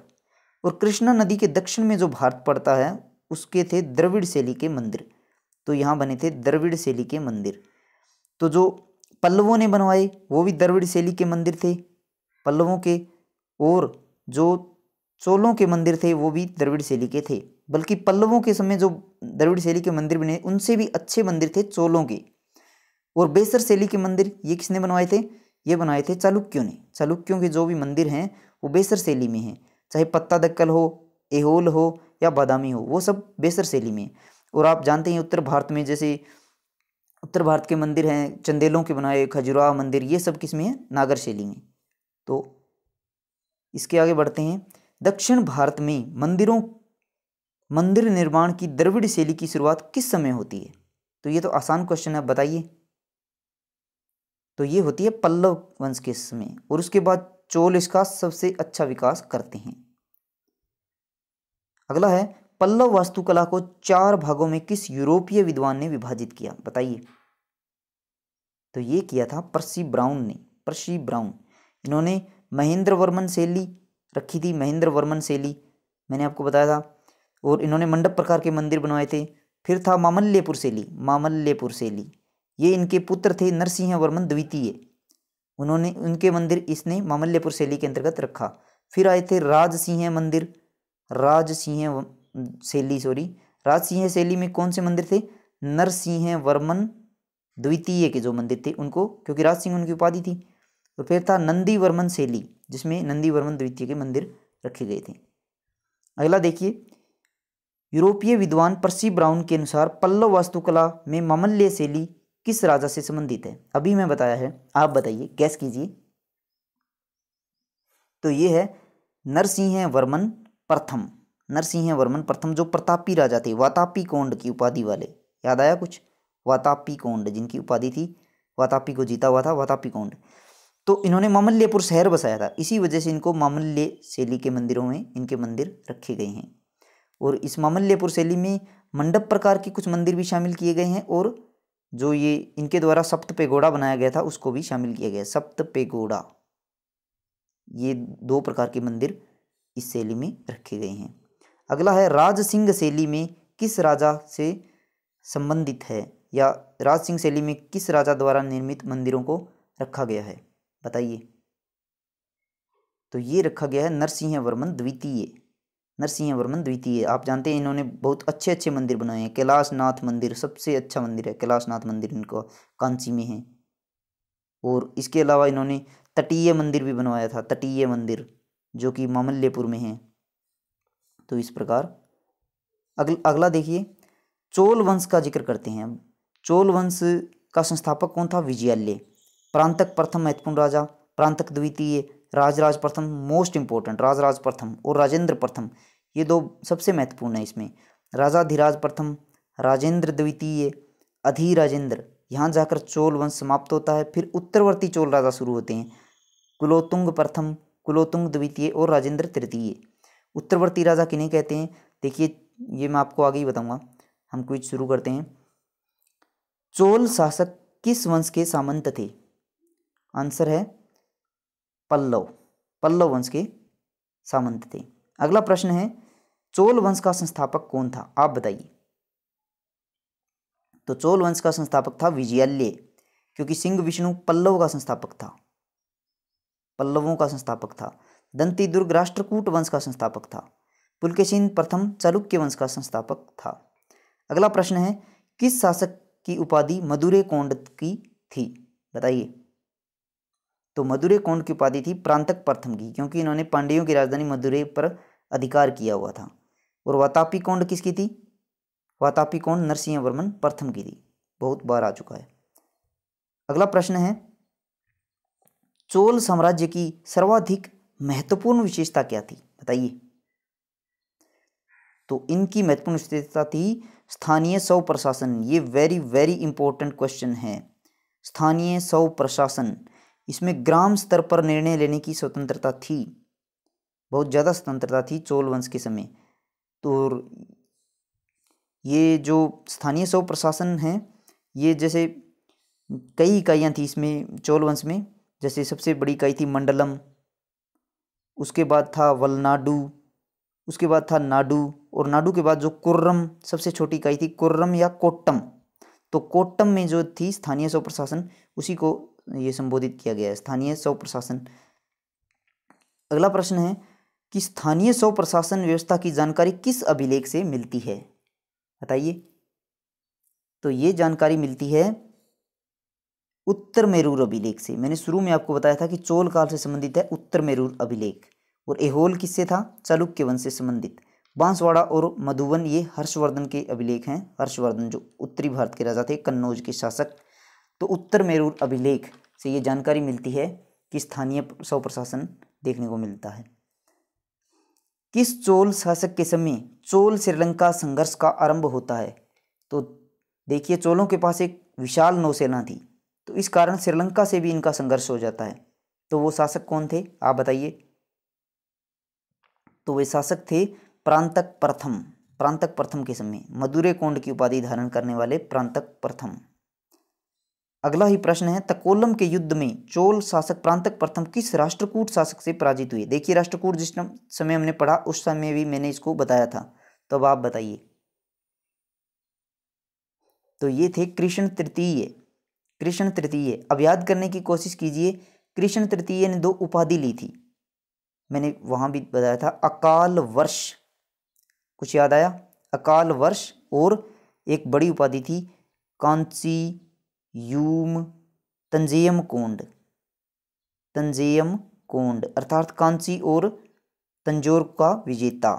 Speaker 1: और कृष्णा नदी के दक्षिण में जो भारत पड़ता है उसके थे द्रविड़ शैली के मंदिर तो यहाँ बने थे द्रविड़ शैली के मंदिर तो जो पल्लवों ने बनवाए वो भी द्रविड़ शैली के मंदिर थे पल्लवों के और जो चोलों के मंदिर थे वो भी द्रविड़ शैली के थे बल्कि पल्लवों के समय जो द्रविड़ शैली के मंदिर बने उनसे भी अच्छे मंदिर थे चोलों के और बेसर शैली के मंदिर ये किसने बनवाए थे ये बनाए थे चालुक्यों ने चालुक्यों के जो भी मंदिर हैं वो बेसर शैली में हैं चाहे पत्ता दक्कल हो एहोल हो या बादामी हो वो सब बेसर शैली में और आप जानते हैं उत्तर भारत में जैसे उत्तर भारत के मंदिर हैं चंदेलों के बनाए खजुराह मंदिर ये सब किस में है नागर शैली में तो इसके आगे बढ़ते हैं दक्षिण भारत में मंदिरों मंदिर निर्माण की द्रविड़ शैली की शुरुआत किस समय होती है तो ये तो आसान क्वेश्चन है बताइए तो ये होती है पल्लव वंश के समय और उसके बाद चोल इसका सबसे अच्छा विकास करते हैं अगला है पल्लव वास्तुकला को चार भागों में किस यूरोपीय विद्वान ने विभाजित किया बताइए तो ये किया था परसी ब्राउन ने पर्सी ब्राउन इन्होंने महेंद्र वर्मन शैली रखी थी महेंद्र वर्मन शैली मैंने आपको बताया था और इन्होंने मंडप प्रकार के मंदिर बनवाए थे फिर था मामल्यपुर शैली मामल्यपुर शैली ये इनके पुत्र थे नरसिंह वर्मन द्वितीय उन्होंने उनके मंदिर इसने मामल्यपुर शैली के अंतर्गत रखा फिर आए थे राज सिंह मंदिर राज सिंह शैली सॉरी राज सिंह शैली में कौन से मंदिर थे नरसिंह वर्मन द्वितीय के जो मंदिर थे उनको क्योंकि राज सिंह उनकी उपाधि थी और तो फिर था नंदी वर्मन शैली जिसमें नंदी वर्मन द्वितीय के मंदिर रखे गए थे अगला देखिए यूरोपीय विद्वान पर्सी ब्राउन के अनुसार पल्लव वास्तुकला में मामल्य शैली किस राजा से संबंधित है अभी मैं बताया है आप बताइए गैस कीजिए तो ये है नरसिंह वर्मन प्रथम नरसिंह वर्मन प्रथम जो प्रतापी राजा थे वातापी कोंड की उपाधि वाले याद आया कुछ वातापी कोंड जिनकी उपाधि थी वातापी को जीता हुआ था वातापी कोंड तो इन्होंने मामल्यपुर शहर बसाया था इसी वजह से इनको मामल्य शैली के मंदिरों में इनके मंदिर रखे गए हैं और इस मामल्यपुर शैली में मंडप प्रकार के कुछ मंदिर भी शामिल किए गए हैं और जो ये इनके द्वारा सप्त पेगोड़ा बनाया गया था उसको भी शामिल किया गया सप्त पेगोड़ा ये दो प्रकार के मंदिर इस शैली में रखे गए हैं अगला है राज सिंह शैली में किस राजा से संबंधित है या राज सिंह शैली में किस राजा द्वारा निर्मित मंदिरों को रखा गया है बताइए तो ये रखा गया है नरसिंह वर्मन द्वितीय नरसिंह वर्मन द्वितीय आप जानते हैं इन्होंने बहुत अच्छे अच्छे मंदिर बनाए हैं कैलाश नाथ मंदिर सबसे अच्छा मंदिर है कैलाश नाथ मंदिर इनका कांची में है और इसके अलावा इन्होंने तटीय मंदिर भी बनवाया था तटीय मंदिर जो कि मामल्यपुर में है तो इस प्रकार अगल अगला देखिए चोल वंश का जिक्र करते हैं चोल वंश का संस्थापक कौन था विजयालय प्रांतक प्रथम महत्वपूर्ण राजा प्रांतक द्वितीय राजराज प्रथम मोस्ट इम्पोर्टेंट राजराज प्रथम और राजेंद्र प्रथम ये दो सबसे महत्वपूर्ण है इसमें राजाधिराज प्रथम राजेंद्र द्वितीय अधिराजेंद्र यहाँ जाकर चोल वंश समाप्त होता है फिर उत्तरवर्ती चोल राजा शुरू होते हैं कुलोतुंग प्रथम कुलोतुंग द्वितीय और राजेंद्र तृतीय उत्तरवर्ती राजा किन्हें कहते हैं देखिए ये मैं आपको आगे ही बताऊंगा हम कुछ शुरू करते हैं चोल शासक किस वंश के सामंत थे आंसर है पल्लव पल्लव वंश के सामंत थे अगला प्रश्न है चोल वंश का संस्थापक कौन था आप बताइए तो चोल वंश का संस्थापक था विजयल्य क्योंकि सिंह विष्णु पल्लव का संस्थापक था पल्लवों का संस्थापक था दंती दुर्ग राष्ट्रकूट वंश का संस्थापक था पुलकेशिन प्रथम चालुक्य वंश का संस्थापक था अगला प्रश्न है किस शासक की उपाधि मदुरे कोंड की थी बताइए तो मदुरे कौन की उपाधि थी प्रांतक प्रथम की क्योंकि इन्होंने पांडेयों की राजधानी मदुरे पर अधिकार किया हुआ था और वातापी कौंड किसकी थी वातापी कौंड नरसिंह वर्मन प्रथम की थी बहुत बार आ चुका है अगला प्रश्न है चोल साम्राज्य की सर्वाधिक महत्वपूर्ण विशेषता क्या थी बताइए तो इनकी महत्वपूर्ण विशेषता थी स्थानीय सौ प्रशासन ये वेरी वेरी इंपॉर्टेंट क्वेश्चन है स्थानीय सौ प्रशासन इसमें ग्राम स्तर पर निर्णय लेने की स्वतंत्रता थी बहुत ज़्यादा स्वतंत्रता थी चोल वंश के समय तो ये जो स्थानीय स्व प्रशासन है ये जैसे कई इकाइयाँ थी इसमें चोल वंश में जैसे सबसे बड़ी इकाई थी मंडलम उसके बाद था वलनाडु उसके बाद था नाडु और नाडु के बाद जो कुर्रम सबसे छोटी इकाई थी कुर्रम या कोट्टम तो कोट्टम में जो थी स्थानीय स्व प्रशासन उसी को ये संबोधित किया गया है स्थानीय स्व प्रशासन अगला प्रश्न है कि स्थानीय स्व प्रशासन व्यवस्था की जानकारी किस अभिलेख से मिलती है बताइए तो ये जानकारी मिलती है उत्तर मेरूर अभिलेख से मैंने शुरू में आपको बताया था कि चोल काल से संबंधित है उत्तर मेरूर अभिलेख और एहोल किससे था चालुक्य वंश से संबंधित बांसवाड़ा और मधुबन ये हर्षवर्धन के अभिलेख हैं हर्षवर्धन जो उत्तरी भारत के राजा थे कन्नौज के शासक तो उत्तर मेरूर अभिलेख से ये जानकारी मिलती है कि स्थानीय सौ प्रशासन देखने को मिलता है किस चोल शासक के समय चोल श्रीलंका संघर्ष का आरंभ होता है तो देखिए चोलों के पास एक विशाल नौसेना थी तो इस कारण श्रीलंका से भी इनका संघर्ष हो जाता है तो वो शासक कौन थे आप बताइए तो वे शासक थे प्रांतक प्रथम प्रांतक प्रथम के समय मदुरे कोंड की उपाधि धारण करने वाले प्रांतक प्रथम अगला ही प्रश्न है तकोलम के युद्ध में चोल शासक प्रांतक प्रथम किस राष्ट्रकूट शासक से पराजित हुए देखिए राष्ट्रकूट जिस समय हमने पढ़ा उस समय भी मैंने इसको बताया था तो अब आप बताइए तो ये थे कृष्ण तृतीय कृष्ण तृतीय अब याद करने की कोशिश कीजिए कृष्ण तृतीय ने दो उपाधि ली थी मैंने वहां भी बताया था अकाल वर्ष कुछ याद आया अकाल वर्ष और एक बड़ी उपाधि थी कांसी यूम तंजेयम कोंड तंजेयम कोंड अर्थात कांची और तंजोर का विजेता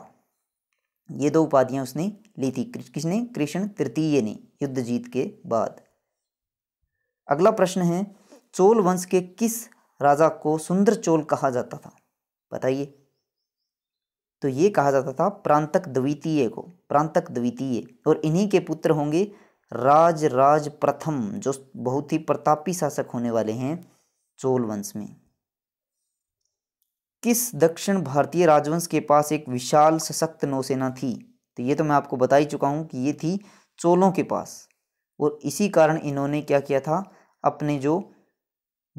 Speaker 1: ये दो उपाधियां उसने ली थी किसने कृष्ण तृतीय ने युद्ध जीत के बाद अगला प्रश्न है चोल वंश के किस राजा को सुंदर चोल कहा जाता था बताइए तो ये कहा जाता था प्रांतक द्वितीय को प्रांतक द्वितीय और इन्हीं के पुत्र होंगे राज राज प्रथम जो बहुत ही प्रतापी शासक होने वाले हैं चोल वंश में किस दक्षिण भारतीय राजवंश के पास एक विशाल सशक्त नौसेना थी तो ये तो मैं आपको बता ही चुका हूँ कि ये थी चोलों के पास और इसी कारण इन्होंने क्या किया था अपने जो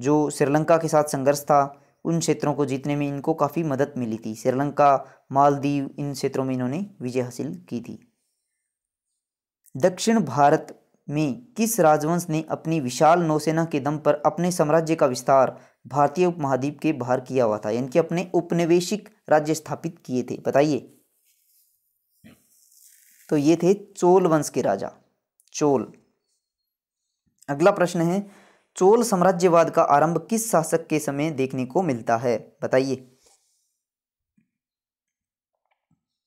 Speaker 1: जो श्रीलंका के साथ संघर्ष था उन क्षेत्रों को जीतने में इनको काफ़ी मदद मिली थी श्रीलंका मालदीव इन क्षेत्रों में इन्होंने विजय हासिल की थी दक्षिण भारत में किस राजवंश ने अपनी विशाल नौसेना के दम पर अपने साम्राज्य का विस्तार भारतीय उपमहाद्वीप के बाहर किया हुआ था यानी कि अपने उपनिवेशिक राज्य स्थापित किए थे बताइए तो ये थे चोल वंश के राजा चोल अगला प्रश्न है चोल साम्राज्यवाद का आरंभ किस शासक के समय देखने को मिलता है बताइए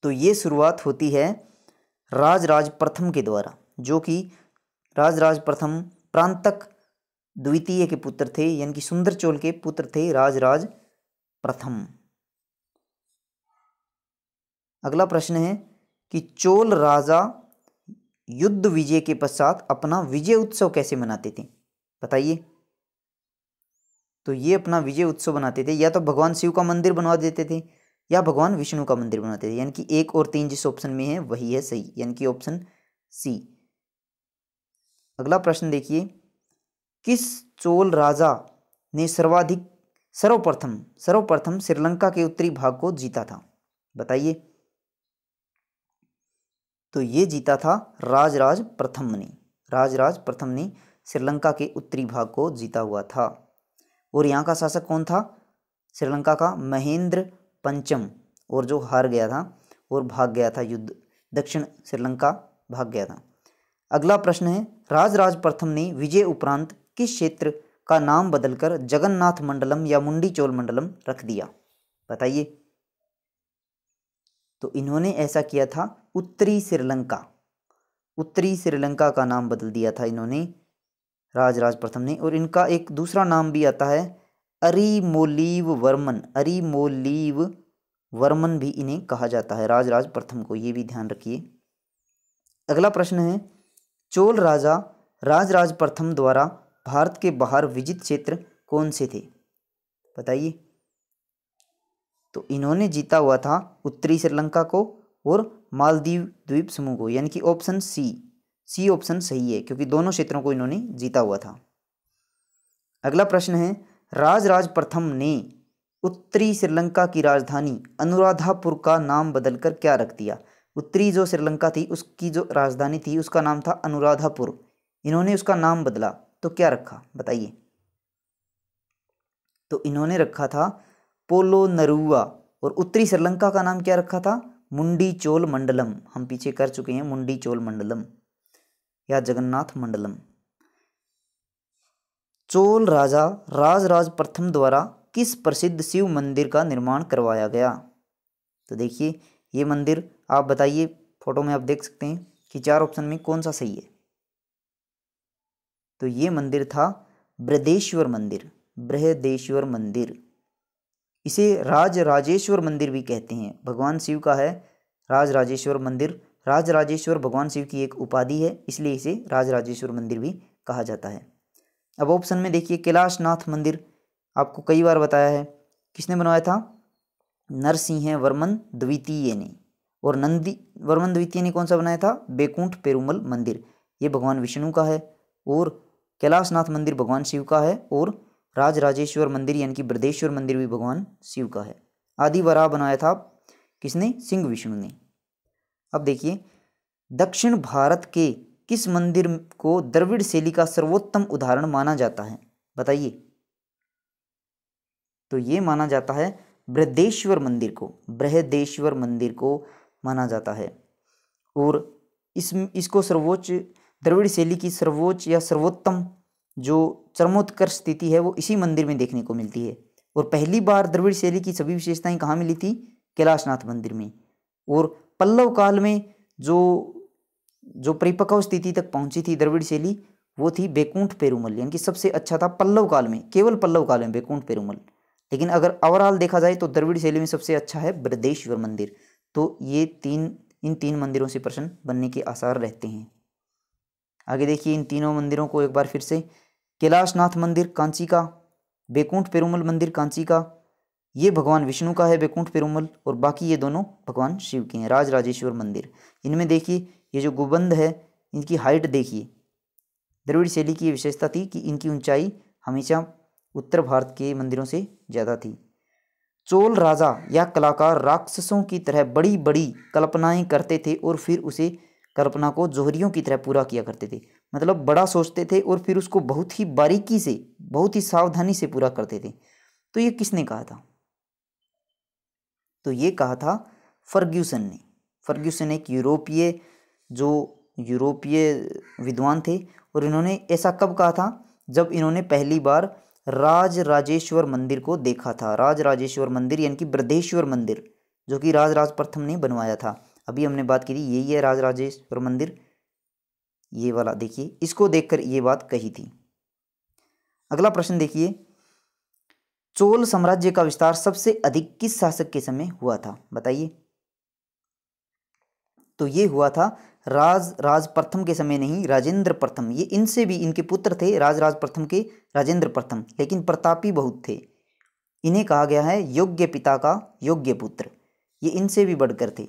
Speaker 1: तो ये शुरुआत होती है राजराज प्रथम के द्वारा जो कि राजराज प्रथम प्रांतक द्वितीय के पुत्र थे यानी कि सुंदर चोल के पुत्र थे राजराज प्रथम अगला प्रश्न है कि चोल राजा युद्ध विजय के पश्चात अपना विजय उत्सव कैसे मनाते थे बताइए तो ये अपना विजय उत्सव बनाते थे या तो भगवान शिव का मंदिर बनवा देते थे या भगवान विष्णु का मंदिर बनाते थे यानी कि एक और तीन जिस ऑप्शन में है वही है सही यानी कि ऑप्शन सी अगला प्रश्न देखिए किस चोल राजा ने सर्वाधिक सर्वप्रथम सर्वप्रथम श्रीलंका के उत्तरी भाग को जीता था बताइए तो ये जीता था राजराज प्रथम ने राजराज प्रथम ने श्रीलंका के उत्तरी भाग को जीता हुआ था और यहाँ का शासक कौन था श्रीलंका का महेंद्र पंचम और जो हार गया था और भाग गया था युद्ध दक्षिण श्रीलंका भाग गया था अगला प्रश्न है राजराज प्रथम ने विजय उपरांत किस क्षेत्र का नाम बदलकर जगन्नाथ मंडलम या मुंडी चोल मंडलम रख दिया बताइए तो इन्होंने ऐसा किया था उत्तरी श्रीलंका उत्तरी श्रीलंका का नाम बदल दिया था इन्होंने राजराज प्रथम ने और इनका एक दूसरा नाम भी आता है अरिमोलीव वर्मन अरिमोलीव वर्मन भी इन्हें कहा जाता है राजराज प्रथम को ये भी ध्यान रखिए अगला प्रश्न है चोल राजा राजराज प्रथम द्वारा भारत के बाहर विजित क्षेत्र कौन से थे बताइए तो इन्होंने जीता हुआ था उत्तरी श्रीलंका को और मालदीव द्वीप समूह को यानी कि ऑप्शन सी सी ऑप्शन सही है क्योंकि दोनों क्षेत्रों को इन्होंने जीता हुआ था अगला प्रश्न है राजराज प्रथम ने उत्तरी श्रीलंका की राजधानी अनुराधापुर का नाम बदलकर क्या रख दिया उत्तरी जो श्रीलंका थी उसकी जो राजधानी थी उसका नाम था अनुराधापुर इन्होंने उसका नाम बदला तो क्या रखा बताइए तो इन्होंने रखा था पोलो नरुआ और उत्तरी श्रीलंका का नाम क्या रखा था मुंडी चोल मंडलम हम पीछे कर चुके हैं मुंडी चोल मंडलम या जगन्नाथ मंडलम चोल राजा राजराज प्रथम द्वारा किस प्रसिद्ध शिव मंदिर का निर्माण करवाया गया तो देखिए ये मंदिर आप बताइए फोटो में आप देख सकते हैं कि चार ऑप्शन में कौन सा सही है तो ये मंदिर था बृहदेश्वर मंदिर बृहदेश्वर मंदिर इसे राज राजेश्वर मंदिर भी कहते हैं भगवान शिव का है राज राजेश्वर मंदिर राज राजेश्वर भगवान शिव की एक उपाधि है इसलिए इसे राज राजेश्वर मंदिर भी कहा जाता है अब ऑप्शन में देखिए कैलाशनाथ मंदिर आपको कई बार बताया है किसने बनवाया था नरसिंह वर्मन द्वितीय ने और नंदी वर्मन द्वितीय ने कौन सा बनाया था बेकुंठ पेरुमल मंदिर ये भगवान विष्णु का है और कैलाशनाथ मंदिर भगवान शिव का है और राज राजेश्वर मंदिर यानी कि ब्रदेश्वर मंदिर भी भगवान शिव का है आदि वराह बनाया था किसने सिंह विष्णु ने अब देखिए दक्षिण भारत के किस मंदिर को द्रविड़ शैली का सर्वोत्तम उदाहरण माना जाता है बताइए तो ये माना जाता है बृहदेश्वर मंदिर को बृहदेश्वर मंदिर को माना जाता है और इस इसको सर्वोच्च द्रविड़ शैली की सर्वोच्च या सर्वोत्तम जो चरमोत्कर्ष स्थिति है वो इसी मंदिर में देखने को मिलती है और पहली बार द्रविड़ शैली की सभी विशेषताएं कहाँ मिली थी कैलाशनाथ मंदिर में और पल्लव काल में जो जो परिपक्व स्थिति तक पहुंची थी द्रविड़ शैली वो थी बेकुंठ पेरुमल यानी कि सबसे अच्छा था पल्लव काल में केवल पल्लव काल में बेकुंठ पेरुमल लेकिन अगर ओवरऑल देखा जाए तो द्रविड़ शैली में सबसे अच्छा है बृदेश्वर मंदिर तो ये तीन इन तीन मंदिरों से प्रश्न बनने के आसार रहते हैं आगे देखिए इन तीनों मंदिरों को एक बार फिर से कैलाशनाथ मंदिर कांची का बेकुंठ पेरुमल मंदिर कांची का ये भगवान विष्णु का है बेकुंठ पेरुमल और बाकी ये दोनों भगवान शिव के हैं राजराजेश्वर राजेश्वर मंदिर इनमें देखिए ये जो गुबंद है इनकी हाइट देखिए द्रविड़ शैली की विशेषता थी कि इनकी ऊंचाई हमेशा उत्तर भारत के मंदिरों से ज़्यादा थी चोल राजा या कलाकार राक्षसों की तरह बड़ी बड़ी कल्पनाएं करते थे और फिर उसे कल्पना को जोहरियों की तरह पूरा किया करते थे मतलब बड़ा सोचते थे और फिर उसको बहुत ही बारीकी से बहुत ही सावधानी से पूरा करते थे तो ये किसने कहा था तो ये कहा था फर्ग्यूसन ने फर्ग्यूसन एक यूरोपीय जो यूरोपीय विद्वान थे और इन्होंने ऐसा कब कहा था जब इन्होंने पहली बार राज राजेश्वर मंदिर को देखा था राज राजेश्वर मंदिर यानी कि बृद्धेश्वर मंदिर जो कि राज राज प्रथम ने बनवाया था अभी हमने बात की थी यही है राज राजेश्वर मंदिर ये वाला देखिए इसको देखकर ये बात कही थी अगला प्रश्न देखिए चोल साम्राज्य का विस्तार सबसे अधिक किस शासक के समय हुआ था बताइए तो ये हुआ था राज राज प्रथम के समय नहीं राजेंद्र प्रथम ये इनसे भी इनके पुत्र थे राज राज प्रथम के राजेंद्र प्रथम लेकिन प्रतापी बहुत थे इन्हें कहा गया है योग्य पिता का योग्य पुत्र ये इनसे भी बढ़कर थे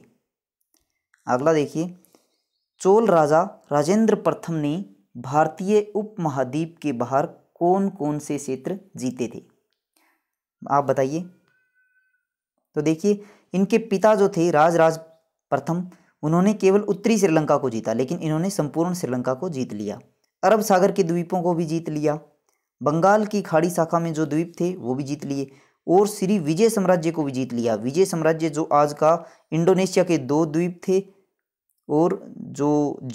Speaker 1: अगला देखिए चोल राजा राजेंद्र प्रथम ने भारतीय उपमहाद्वीप के बाहर कौन कौन से क्षेत्र जीते थे आप बताइए तो देखिए इनके पिता जो थे राज राज प्रथम उन्होंने केवल उत्तरी श्रीलंका को जीता लेकिन इन्होंने संपूर्ण श्रीलंका को जीत लिया अरब सागर के द्वीपों को भी जीत लिया बंगाल की खाड़ी शाखा में जो द्वीप थे वो भी जीत लिए और श्री विजय साम्राज्य को भी जीत लिया विजय साम्राज्य जो आज का इंडोनेशिया के दो द्वीप थे और जो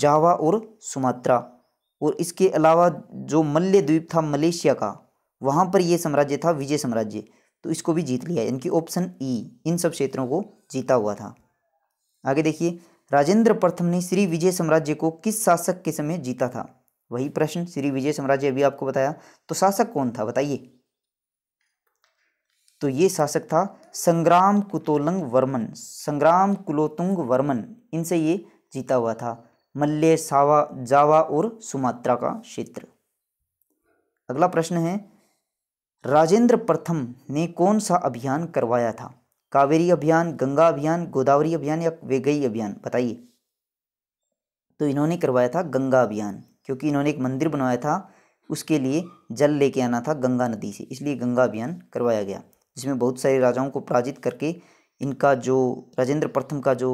Speaker 1: जावा और सुमात्रा और इसके अलावा जो मल्य द्वीप था मलेशिया का वहाँ पर यह साम्राज्य था विजय साम्राज्य तो इसको भी जीत लिया इनकी ऑप्शन ई इन सब क्षेत्रों को जीता हुआ था आगे देखिए राजेंद्र प्रथम ने श्री विजय साम्राज्य को किस शासक के समय जीता था वही प्रश्न श्री विजय साम्राज्य अभी आपको बताया तो शासक कौन था बताइए तो ये शासक था संग्राम कुतोलंग वर्मन संग्राम कुलोतुंग वर्मन इनसे ये जीता हुआ था मल्ले सावा जावा और सुमात्रा का क्षेत्र अगला प्रश्न है राजेंद्र प्रथम ने कौन सा अभियान करवाया था कावेरी अभियान गंगा अभियान गोदावरी अभियान या वेगई अभियान बताइए तो इन्होंने करवाया था गंगा अभियान क्योंकि इन्होंने एक मंदिर बनवाया था उसके लिए जल लेके आना था गंगा नदी से इसलिए गंगा अभियान करवाया गया जिसमें बहुत सारे राजाओं को पराजित करके इनका जो राजेंद्र प्रथम का जो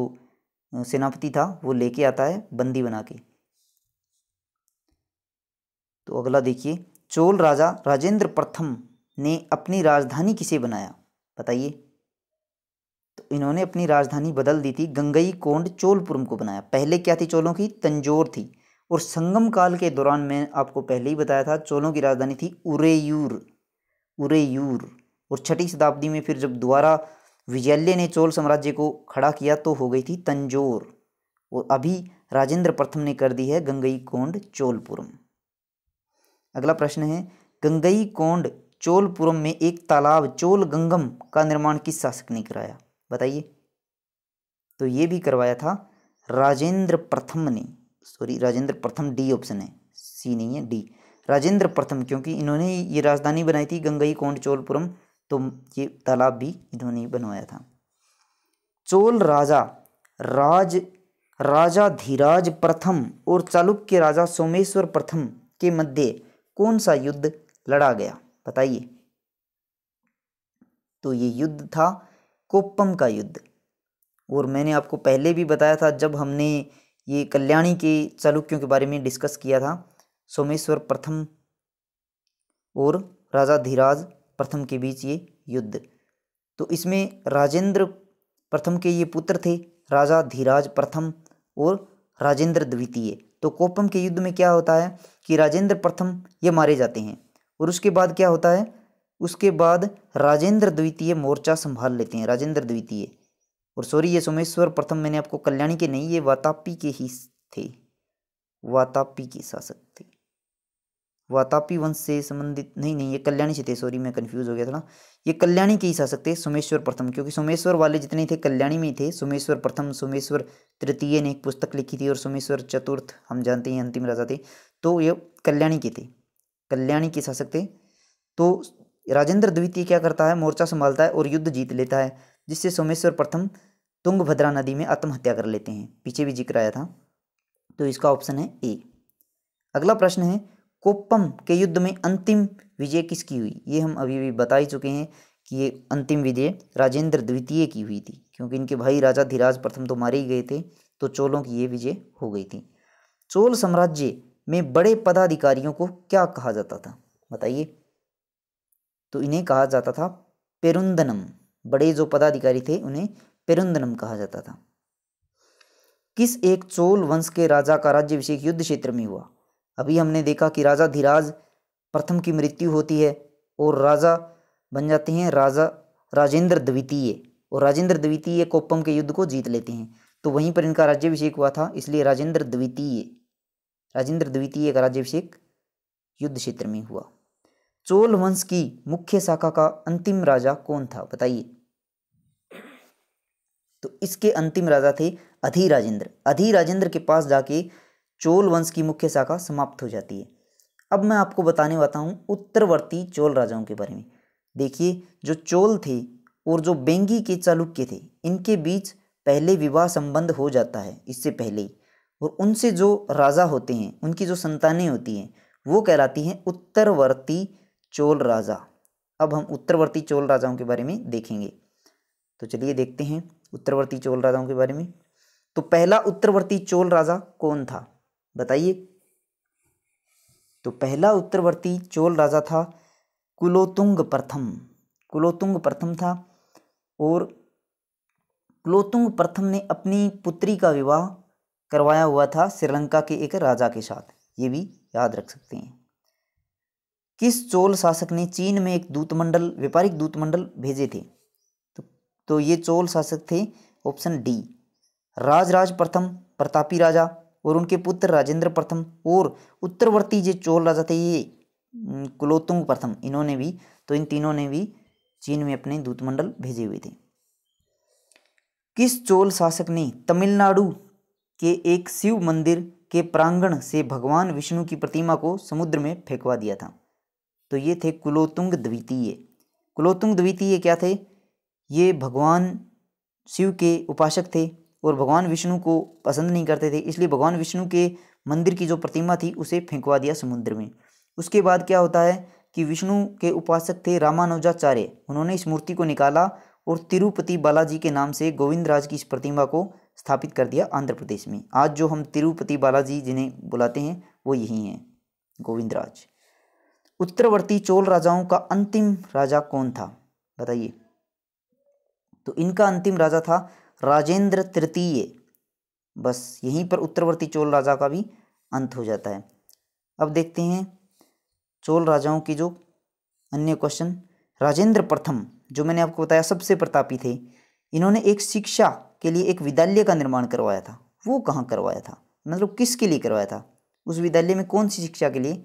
Speaker 1: सेनापति था वो लेके आता है बंदी बना के तो अगला देखिए चोल राजा राजेंद्र प्रथम ने अपनी राजधानी किसे बनाया बताइए इन्होंने अपनी राजधानी बदल दी थी गंगई कोंड चोलपुरम को बनाया पहले क्या थी चोलों की तंजोर थी और संगम काल के दौरान मैं आपको पहले ही बताया था चोलों की राजधानी थी उरेयूर उरेयूर और छठी शताब्दी में फिर जब दोबारा विजयल्य ने चोल साम्राज्य को खड़ा किया तो हो गई थी तंजोर और अभी राजेंद्र प्रथम ने कर दी है गंगई कोंड चोलपुरम अगला प्रश्न है गंगई कोंड चोलपुरम में एक तालाब चोल गंगम का निर्माण किस शासक ने कराया बताइए तो ये भी करवाया था राजेंद्र प्रथम ने सॉरी राजेंद्र प्रथम डी ऑप्शन है सी नहीं है डी राजेंद्र प्रथम क्योंकि इन्होंने ये राजधानी बनाई थी गंगई कोंड चोलपुरम तो ये तालाब भी इन्होंने बनवाया था चोल राजा राज राजा धीराज प्रथम और चालुक्य राजा सोमेश्वर प्रथम के मध्य कौन सा युद्ध लड़ा गया बताइए तो ये युद्ध था कोप्पम का युद्ध और मैंने आपको पहले भी बताया था जब हमने ये कल्याणी के चालुक्यों के बारे में डिस्कस किया था सोमेश्वर प्रथम और राजा धीराज प्रथम के बीच ये युद्ध तो इसमें राजेंद्र प्रथम के ये पुत्र थे राजा धीराज प्रथम और राजेंद्र द्वितीय तो कोपम के युद्ध में क्या होता है कि राजेंद्र प्रथम ये मारे जाते हैं और उसके बाद क्या होता है उसके बाद राजेंद्र द्वितीय मोर्चा संभाल लेते हैं राजेंद्र द्वितीय और सॉरी ये सोमेश्वर प्रथम मैंने आपको कल्याणी के नहीं ये वातापी के ही थे वातापी के शासक थे वातापी वंश से संबंधित नहीं नहीं ये कल्याणी से थे सॉरी मैं कंफ्यूज हो गया था ना ये कल्याणी के ही शासक थे सोमेश्वर प्रथम क्योंकि सोमेश्वर वाले जितने थे कल्याणी में थे सोमेश्वर प्रथम सोमेश्वर तृतीय ने एक पुस्तक लिखी थी और सोमेश्वर चतुर्थ हम जानते हैं अंतिम राजा थे तो ये कल्याणी के थे कल्याणी के शासक थे तो राजेंद्र द्वितीय क्या करता है मोर्चा संभालता है और युद्ध जीत लेता है जिससे सोमेश्वर प्रथम तुंगभद्रा नदी में आत्महत्या कर लेते हैं पीछे भी जिक्र आया था तो इसका ऑप्शन है ए अगला प्रश्न है कोप्पम के युद्ध में अंतिम विजय किसकी हुई ये हम अभी भी बता ही चुके हैं कि ये अंतिम विजय राजेंद्र द्वितीय की हुई थी क्योंकि इनके भाई राजा धीराज प्रथम तो मारे ही गए थे तो चोलों की ये विजय हो गई थी चोल साम्राज्य में बड़े पदाधिकारियों को क्या कहा जाता था बताइए तो इन्हें कहा जाता था पेरुंदनम बड़े जो पदाधिकारी थे उन्हें पेरुंदनम कहा जाता था किस एक चोल वंश के राजा का राज्यभिषेक युद्ध क्षेत्र में हुआ अभी हमने देखा कि राजा धीराज प्रथम की मृत्यु होती है और राजा बन जाते हैं राजा राजेंद्र द्वितीय और राजेंद्र द्वितीय कोप्पम के युद्ध को जीत लेते हैं तो वहीं पर इनका राज्यभिषेक हुआ था इसलिए राजेंद्र द्वितीय राजेंद्र द्वितीय का राज्यभिषेक युद्ध क्षेत्र में हुआ चोल वंश की मुख्य शाखा का अंतिम राजा कौन था बताइए तो इसके अंतिम राजा थे अधिराजेंद्र अधिराजेंद्र के पास जाके चोल वंश की मुख्य शाखा समाप्त हो जाती है अब मैं आपको बताने वाला हूँ उत्तरवर्ती चोल राजाओं के बारे में देखिए जो चोल थे और जो बेंगी के चालुक्य थे इनके बीच पहले विवाह संबंध हो जाता है इससे पहले ही और उनसे जो राजा होते हैं उनकी जो संतानें होती हैं वो कहलाती हैं उत्तरवर्ती चोल राजा अब हम उत्तरवर्ती चोल राजाओं के बारे में देखेंगे तो चलिए देखते हैं उत्तरवर्ती चोल राजाओं के बारे में तो पहला उत्तरवर्ती चोल राजा कौन था बताइए तो पहला उत्तरवर्ती चोल राजा था कुलोतुंग प्रथम कुलोतुंग प्रथम था और कुलोतुंग प्रथम ने अपनी पुत्री का विवाह करवाया हुआ था श्रीलंका के एक राजा के साथ ये भी याद रख सकते हैं किस चोल शासक ने चीन में एक दूतमंडल व्यापारिक दूतमंडल भेजे थे तो, तो ये चोल शासक थे ऑप्शन डी राजराज प्रथम प्रतापी राजा और उनके पुत्र राजेंद्र प्रथम और उत्तरवर्ती जो चोल राजा थे ये कुलोतुंग प्रथम इन्होंने भी तो इन तीनों ने भी चीन में अपने दूतमंडल भेजे हुए थे किस चोल शासक ने तमिलनाडु के एक शिव मंदिर के प्रांगण से भगवान विष्णु की प्रतिमा को समुद्र में फेंकवा दिया था तो ये थे कुलोतुंग द्वितीय कुलोतुंग द्वितीय क्या थे ये भगवान शिव के उपासक थे और भगवान विष्णु को पसंद नहीं करते थे इसलिए भगवान विष्णु के मंदिर की जो प्रतिमा थी उसे फेंकवा दिया समुद्र में उसके बाद क्या होता है कि विष्णु के उपासक थे रामानुजाचार्य उन्होंने इस मूर्ति को निकाला और तिरुपति बालाजी के नाम से गोविंदराज की इस प्रतिमा को स्थापित कर दिया आंध्र प्रदेश में आज जो हम तिरुपति बालाजी जिन्हें बुलाते हैं वो यही हैं गोविंदराज उत्तरवर्ती चोल राजाओं का अंतिम राजा कौन था बताइए तो इनका अंतिम राजा था राजेंद्र तृतीय बस यहीं पर उत्तरवर्ती चोल राजा का भी अंत हो जाता है अब देखते हैं चोल राजाओं की जो अन्य क्वेश्चन राजेंद्र प्रथम जो मैंने आपको बताया सबसे प्रतापी थे इन्होंने एक शिक्षा के लिए एक विद्यालय का निर्माण करवाया था वो कहाँ करवाया था मतलब किसके लिए करवाया था उस विद्यालय में कौन सी शिक्षा के लिए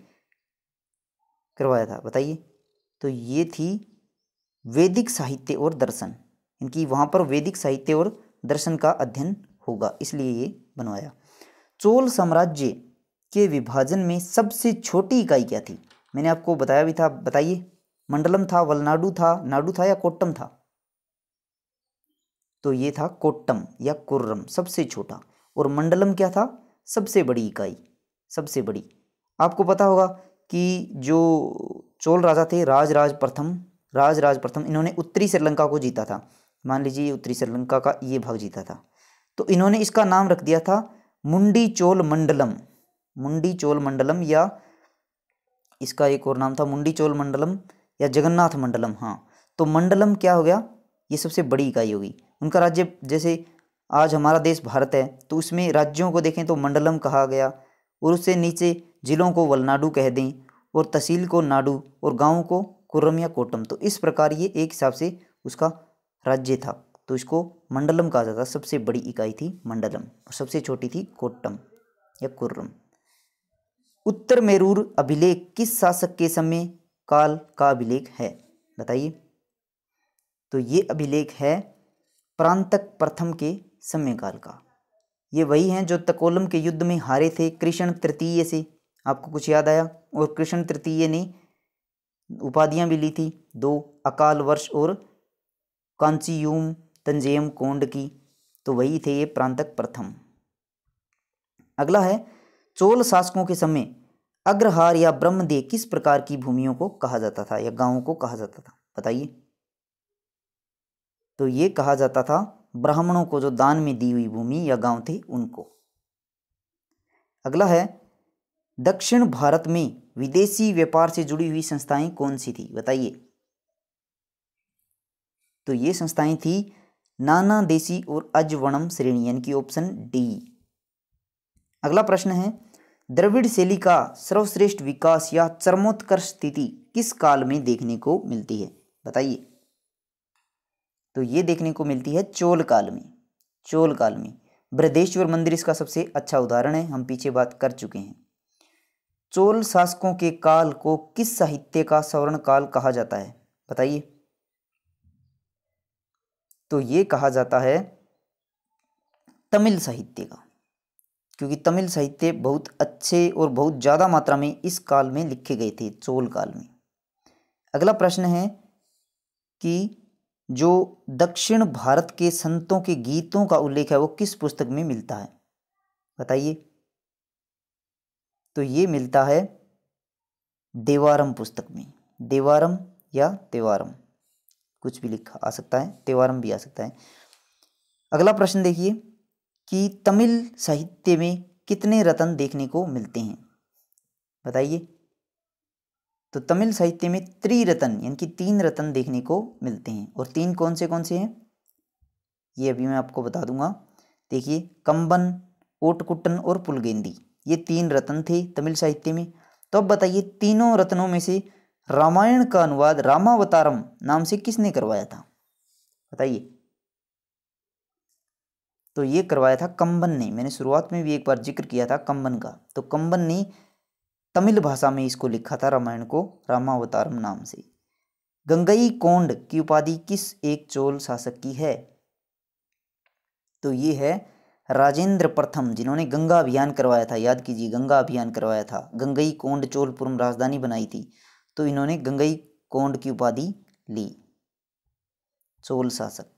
Speaker 1: करवाया था बताइए तो ये थी वैदिक साहित्य और दर्शन इनकी वहाँ पर वैदिक साहित्य और दर्शन का अध्ययन होगा इसलिए ये बनवाया चोल साम्राज्य के विभाजन में सबसे छोटी इकाई क्या थी मैंने आपको बताया भी था बताइए मंडलम था वलनाडु था नाडु था या कोट्टम था तो ये था कोट्टम या कुर्रम सबसे छोटा और मंडलम क्या था सबसे बड़ी इकाई सबसे बड़ी आपको पता होगा कि जो चोल राजा थे राज राज प्रथम राज राज प्रथम इन्होंने उत्तरी श्रीलंका को जीता था मान लीजिए उत्तरी श्रीलंका का ये भाग जीता था तो इन्होंने इसका नाम रख दिया था मुंडी चोल मंडलम मुंडी चोल मंडलम या इसका एक और नाम था मुंडी चोल मंडलम या जगन्नाथ मंडलम हाँ तो मंडलम क्या हो गया ये सबसे बड़ी इकाई होगी उनका राज्य जैसे आज हमारा देश भारत है तो उसमें राज्यों को देखें तो मंडलम कहा गया और उससे नीचे ज़िलों को वलनाडु कह दें और तहसील को नाडू और गाँव को कुर्रम या कोटम तो इस प्रकार ये एक हिसाब से उसका राज्य था तो इसको मंडलम कहा जाता सबसे बड़ी इकाई थी मंडलम और सबसे छोटी थी कोटम या कुर्रम उत्तर मेरूर अभिलेख किस शासक के समय काल का अभिलेख है बताइए तो ये अभिलेख है प्रांतक प्रथम के समय काल का ये वही हैं जो तकोलम के युद्ध में हारे थे कृष्ण तृतीय से आपको कुछ याद आया और कृष्ण तृतीय ने उपाधियां भी ली थी दो अकाल वर्ष और कांचीयूम तंजेम कोंड की तो वही थे ये प्रांतक प्रथम अगला है चोल शासकों के समय अग्रहार या ब्रह्मदेह किस प्रकार की भूमियों को कहा जाता था या गांवों को कहा जाता था बताइए तो ये कहा जाता था ब्राह्मणों को जो दान में दी हुई भूमि या गांव थे उनको अगला है दक्षिण भारत में विदेशी व्यापार से जुड़ी हुई संस्थाएं कौन सी थी बताइए तो ये संस्थाएं थी नाना देशी और अजवणम श्रेणी यानी कि ऑप्शन डी अगला प्रश्न है द्रविड़ शैली का सर्वश्रेष्ठ विकास या चरमोत्कर्ष स्थिति किस काल में देखने को मिलती है बताइए तो ये देखने को मिलती है चोल काल में चोल काल में बृहदेश्वर मंदिर इसका सबसे अच्छा उदाहरण है हम पीछे बात कर चुके हैं चोल शासकों के काल को किस साहित्य का स्वर्ण काल कहा जाता है बताइए तो ये कहा जाता है तमिल साहित्य का क्योंकि तमिल साहित्य बहुत अच्छे और बहुत ज़्यादा मात्रा में इस काल में लिखे गए थे चोल काल में अगला प्रश्न है कि जो दक्षिण भारत के संतों के गीतों का उल्लेख है वो किस पुस्तक में मिलता है बताइए तो ये मिलता है देवारम पुस्तक में देवारम या तेवारम कुछ भी लिखा आ सकता है तेवारम भी आ सकता है अगला प्रश्न देखिए कि तमिल साहित्य में कितने रतन देखने को मिलते हैं बताइए तो तमिल साहित्य में त्रिरतन यानी कि तीन रतन देखने को मिलते हैं और तीन कौन से कौन से हैं ये अभी मैं आपको बता दूंगा देखिए कंबन ओटकुट्टन और पुलगेंदी ये तीन रत्न थे तमिल साहित्य में तो अब बताइए तीनों रत्नों में से रामायण का अनुवाद रामावतारम नाम से किसने करवाया था बताइए तो ये करवाया था कंबन ने मैंने शुरुआत में भी एक बार जिक्र किया था कंबन का तो कंबन ने तमिल भाषा में इसको लिखा था रामायण को रामावतारम नाम से गंगई कोंड की उपाधि किस एक चोल शासक की है तो ये है राजेंद्र प्रथम जिन्होंने गंगा अभियान करवाया था याद कीजिए गंगा अभियान करवाया था गंगई कोंड चोलपुरम राजधानी बनाई थी तो इन्होंने गंगई कोंड की उपाधि ली चोल शासक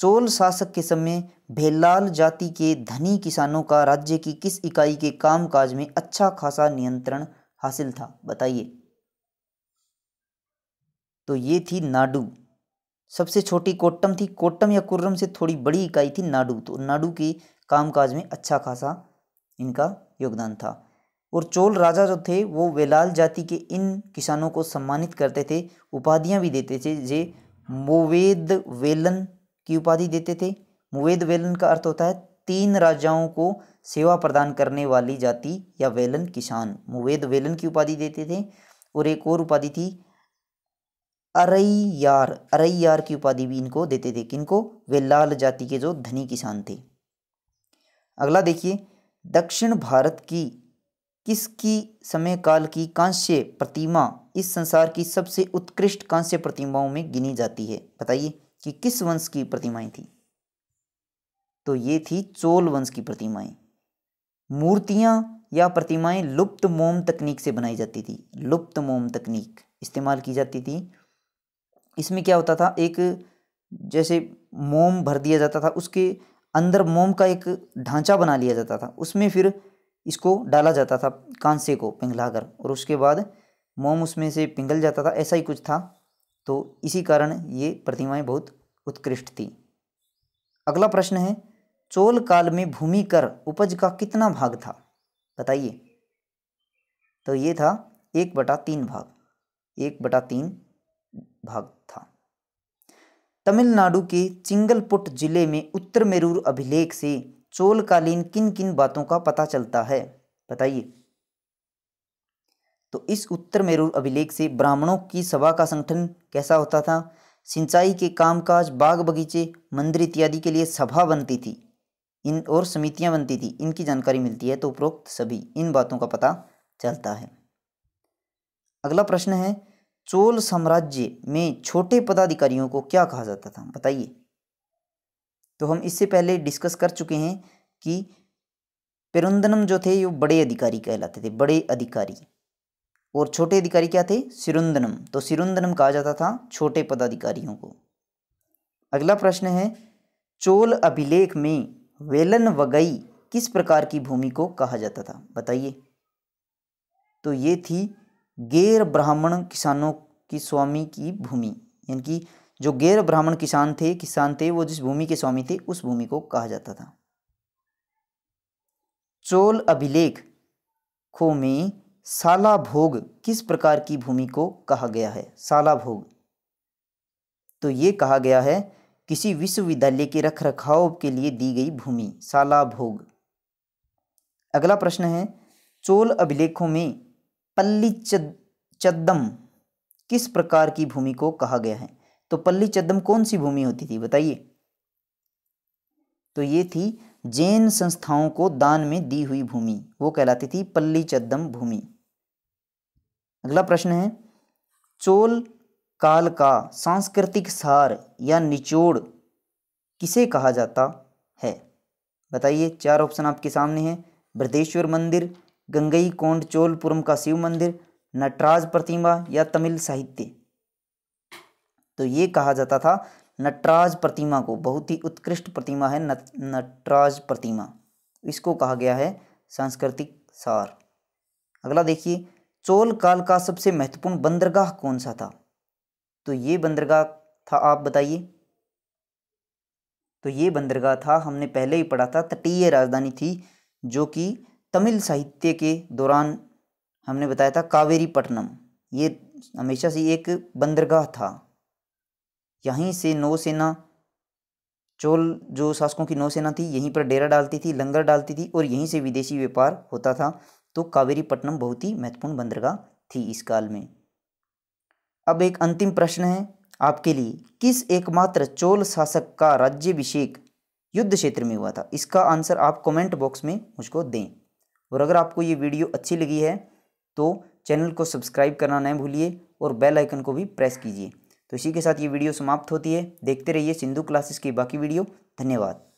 Speaker 1: चोल शासक के समय भेलाल जाति के धनी किसानों का राज्य की किस इकाई के कामकाज में अच्छा खासा नियंत्रण हासिल था बताइए तो ये थी नाडू सबसे छोटी कोट्टम थी कोट्टम या कुर्रम से थोड़ी बड़ी इकाई थी नाडू तो नाडू के कामकाज में अच्छा खासा इनका योगदान था और चोल राजा जो थे वो वेलाल जाति के इन किसानों को सम्मानित करते थे उपाधियाँ भी देते थे जे मोवेद वेलन की उपाधि देते थे मोवेद वेलन का अर्थ होता है तीन राजाओं को सेवा प्रदान करने वाली जाति या वेलन किसान मोवेद वेलन की उपाधि देते थे और एक और उपाधि थी अरैयार अरैयार यार की उपाधि भी इनको देते थे किनको वे लाल जाति के जो धनी किसान थे अगला देखिए दक्षिण भारत की किसकी समय काल की कांस्य प्रतिमा इस संसार की सबसे उत्कृष्ट कांस्य प्रतिमाओं में गिनी जाती है बताइए कि किस वंश की प्रतिमाएं थी तो ये थी चोल वंश की प्रतिमाएं मूर्तियां या प्रतिमाएं लुप्त मोम तकनीक से बनाई जाती थी लुप्त मोम तकनीक इस्तेमाल की जाती थी इसमें क्या होता था एक जैसे मोम भर दिया जाता था उसके अंदर मोम का एक ढांचा बना लिया जाता था उसमें फिर इसको डाला जाता था कांसे को पिघलाकर और उसके बाद मोम उसमें से पिघल जाता था ऐसा ही कुछ था तो इसी कारण ये प्रतिमाएं बहुत उत्कृष्ट थी अगला प्रश्न है चोल काल में भूमि कर उपज का कितना भाग था बताइए तो ये था एक बटा तीन भाग एक बटा तीन भाग था तमिलनाडु के चिंगलपुट जिले में उत्तर मेरूर अभिलेख से चोलकालीन किन किन बातों का पता चलता है बताइए तो इस उत्तर मेरूर अभिलेख से ब्राह्मणों की सभा का संगठन कैसा होता था सिंचाई के कामकाज बाग बगीचे मंदिर इत्यादि के लिए सभा बनती थी इन और समितियां बनती थी इनकी जानकारी मिलती है तो उपरोक्त सभी इन बातों का पता चलता है अगला प्रश्न है चोल साम्राज्य में छोटे पदाधिकारियों को क्या कहा जाता था बताइए तो हम इससे पहले डिस्कस कर चुके हैं कि पेरुंदनम जो थे वो बड़े अधिकारी कहलाते थे बड़े अधिकारी और छोटे अधिकारी क्या थे सिरुंदनम तो सिरुंदनम कहा जाता था छोटे पदाधिकारियों को अगला प्रश्न है चोल अभिलेख में वेलन वगई किस प्रकार की भूमि को कहा जाता था बताइए तो ये थी गैर ब्राह्मण किसानों की स्वामी की भूमि यानी कि जो गैर ब्राह्मण किसान थे किसान थे वो जिस भूमि के स्वामी थे उस भूमि को कहा जाता था चोल अभिलेख खो में साला भोग किस प्रकार की भूमि को कहा गया है साला भोग तो ये कहा गया है किसी विश्वविद्यालय के रख रखाव के लिए दी गई भूमि साला भोग अगला प्रश्न है चोल अभिलेखों में पल्ली चद्दम किस प्रकार की भूमि को कहा गया है तो पल्ली चद्दम कौन सी भूमि होती थी बताइए तो ये थी जैन संस्थाओं को दान में दी हुई भूमि वो कहलाती थी पल्ली चद्दम भूमि अगला प्रश्न है चोल काल का सांस्कृतिक सार या निचोड़ किसे कहा जाता है बताइए चार ऑप्शन आपके सामने हैं बृहदेश्वर मंदिर गंगई कोंड चोलपुरम का शिव मंदिर नटराज प्रतिमा या तमिल साहित्य तो ये कहा जाता था नटराज प्रतिमा को बहुत ही उत्कृष्ट प्रतिमा है नटराज प्रतिमा इसको कहा गया है सांस्कृतिक सार अगला देखिए चोल काल का सबसे महत्वपूर्ण बंदरगाह कौन सा था तो ये बंदरगाह था आप बताइए तो ये बंदरगाह था हमने पहले ही पढ़ा था तटीय राजधानी थी जो कि तमिल साहित्य के दौरान हमने बताया था कावेरीपट्टनम ये हमेशा से एक बंदरगाह था यहीं से नौसेना चोल जो शासकों की नौसेना थी यहीं पर डेरा डालती थी लंगर डालती थी और यहीं से विदेशी व्यापार होता था तो कावेरीपट्टनम बहुत ही महत्वपूर्ण बंदरगाह थी इस काल में अब एक अंतिम प्रश्न है आपके लिए किस एकमात्र चोल शासक का राज्यभिषेक युद्ध क्षेत्र में हुआ था इसका आंसर आप कमेंट बॉक्स में मुझको दें और अगर आपको ये वीडियो अच्छी लगी है तो चैनल को सब्सक्राइब करना न भूलिए और बेल आइकन को भी प्रेस कीजिए तो इसी के साथ ये वीडियो समाप्त होती है देखते रहिए सिंधु क्लासेस की बाकी वीडियो धन्यवाद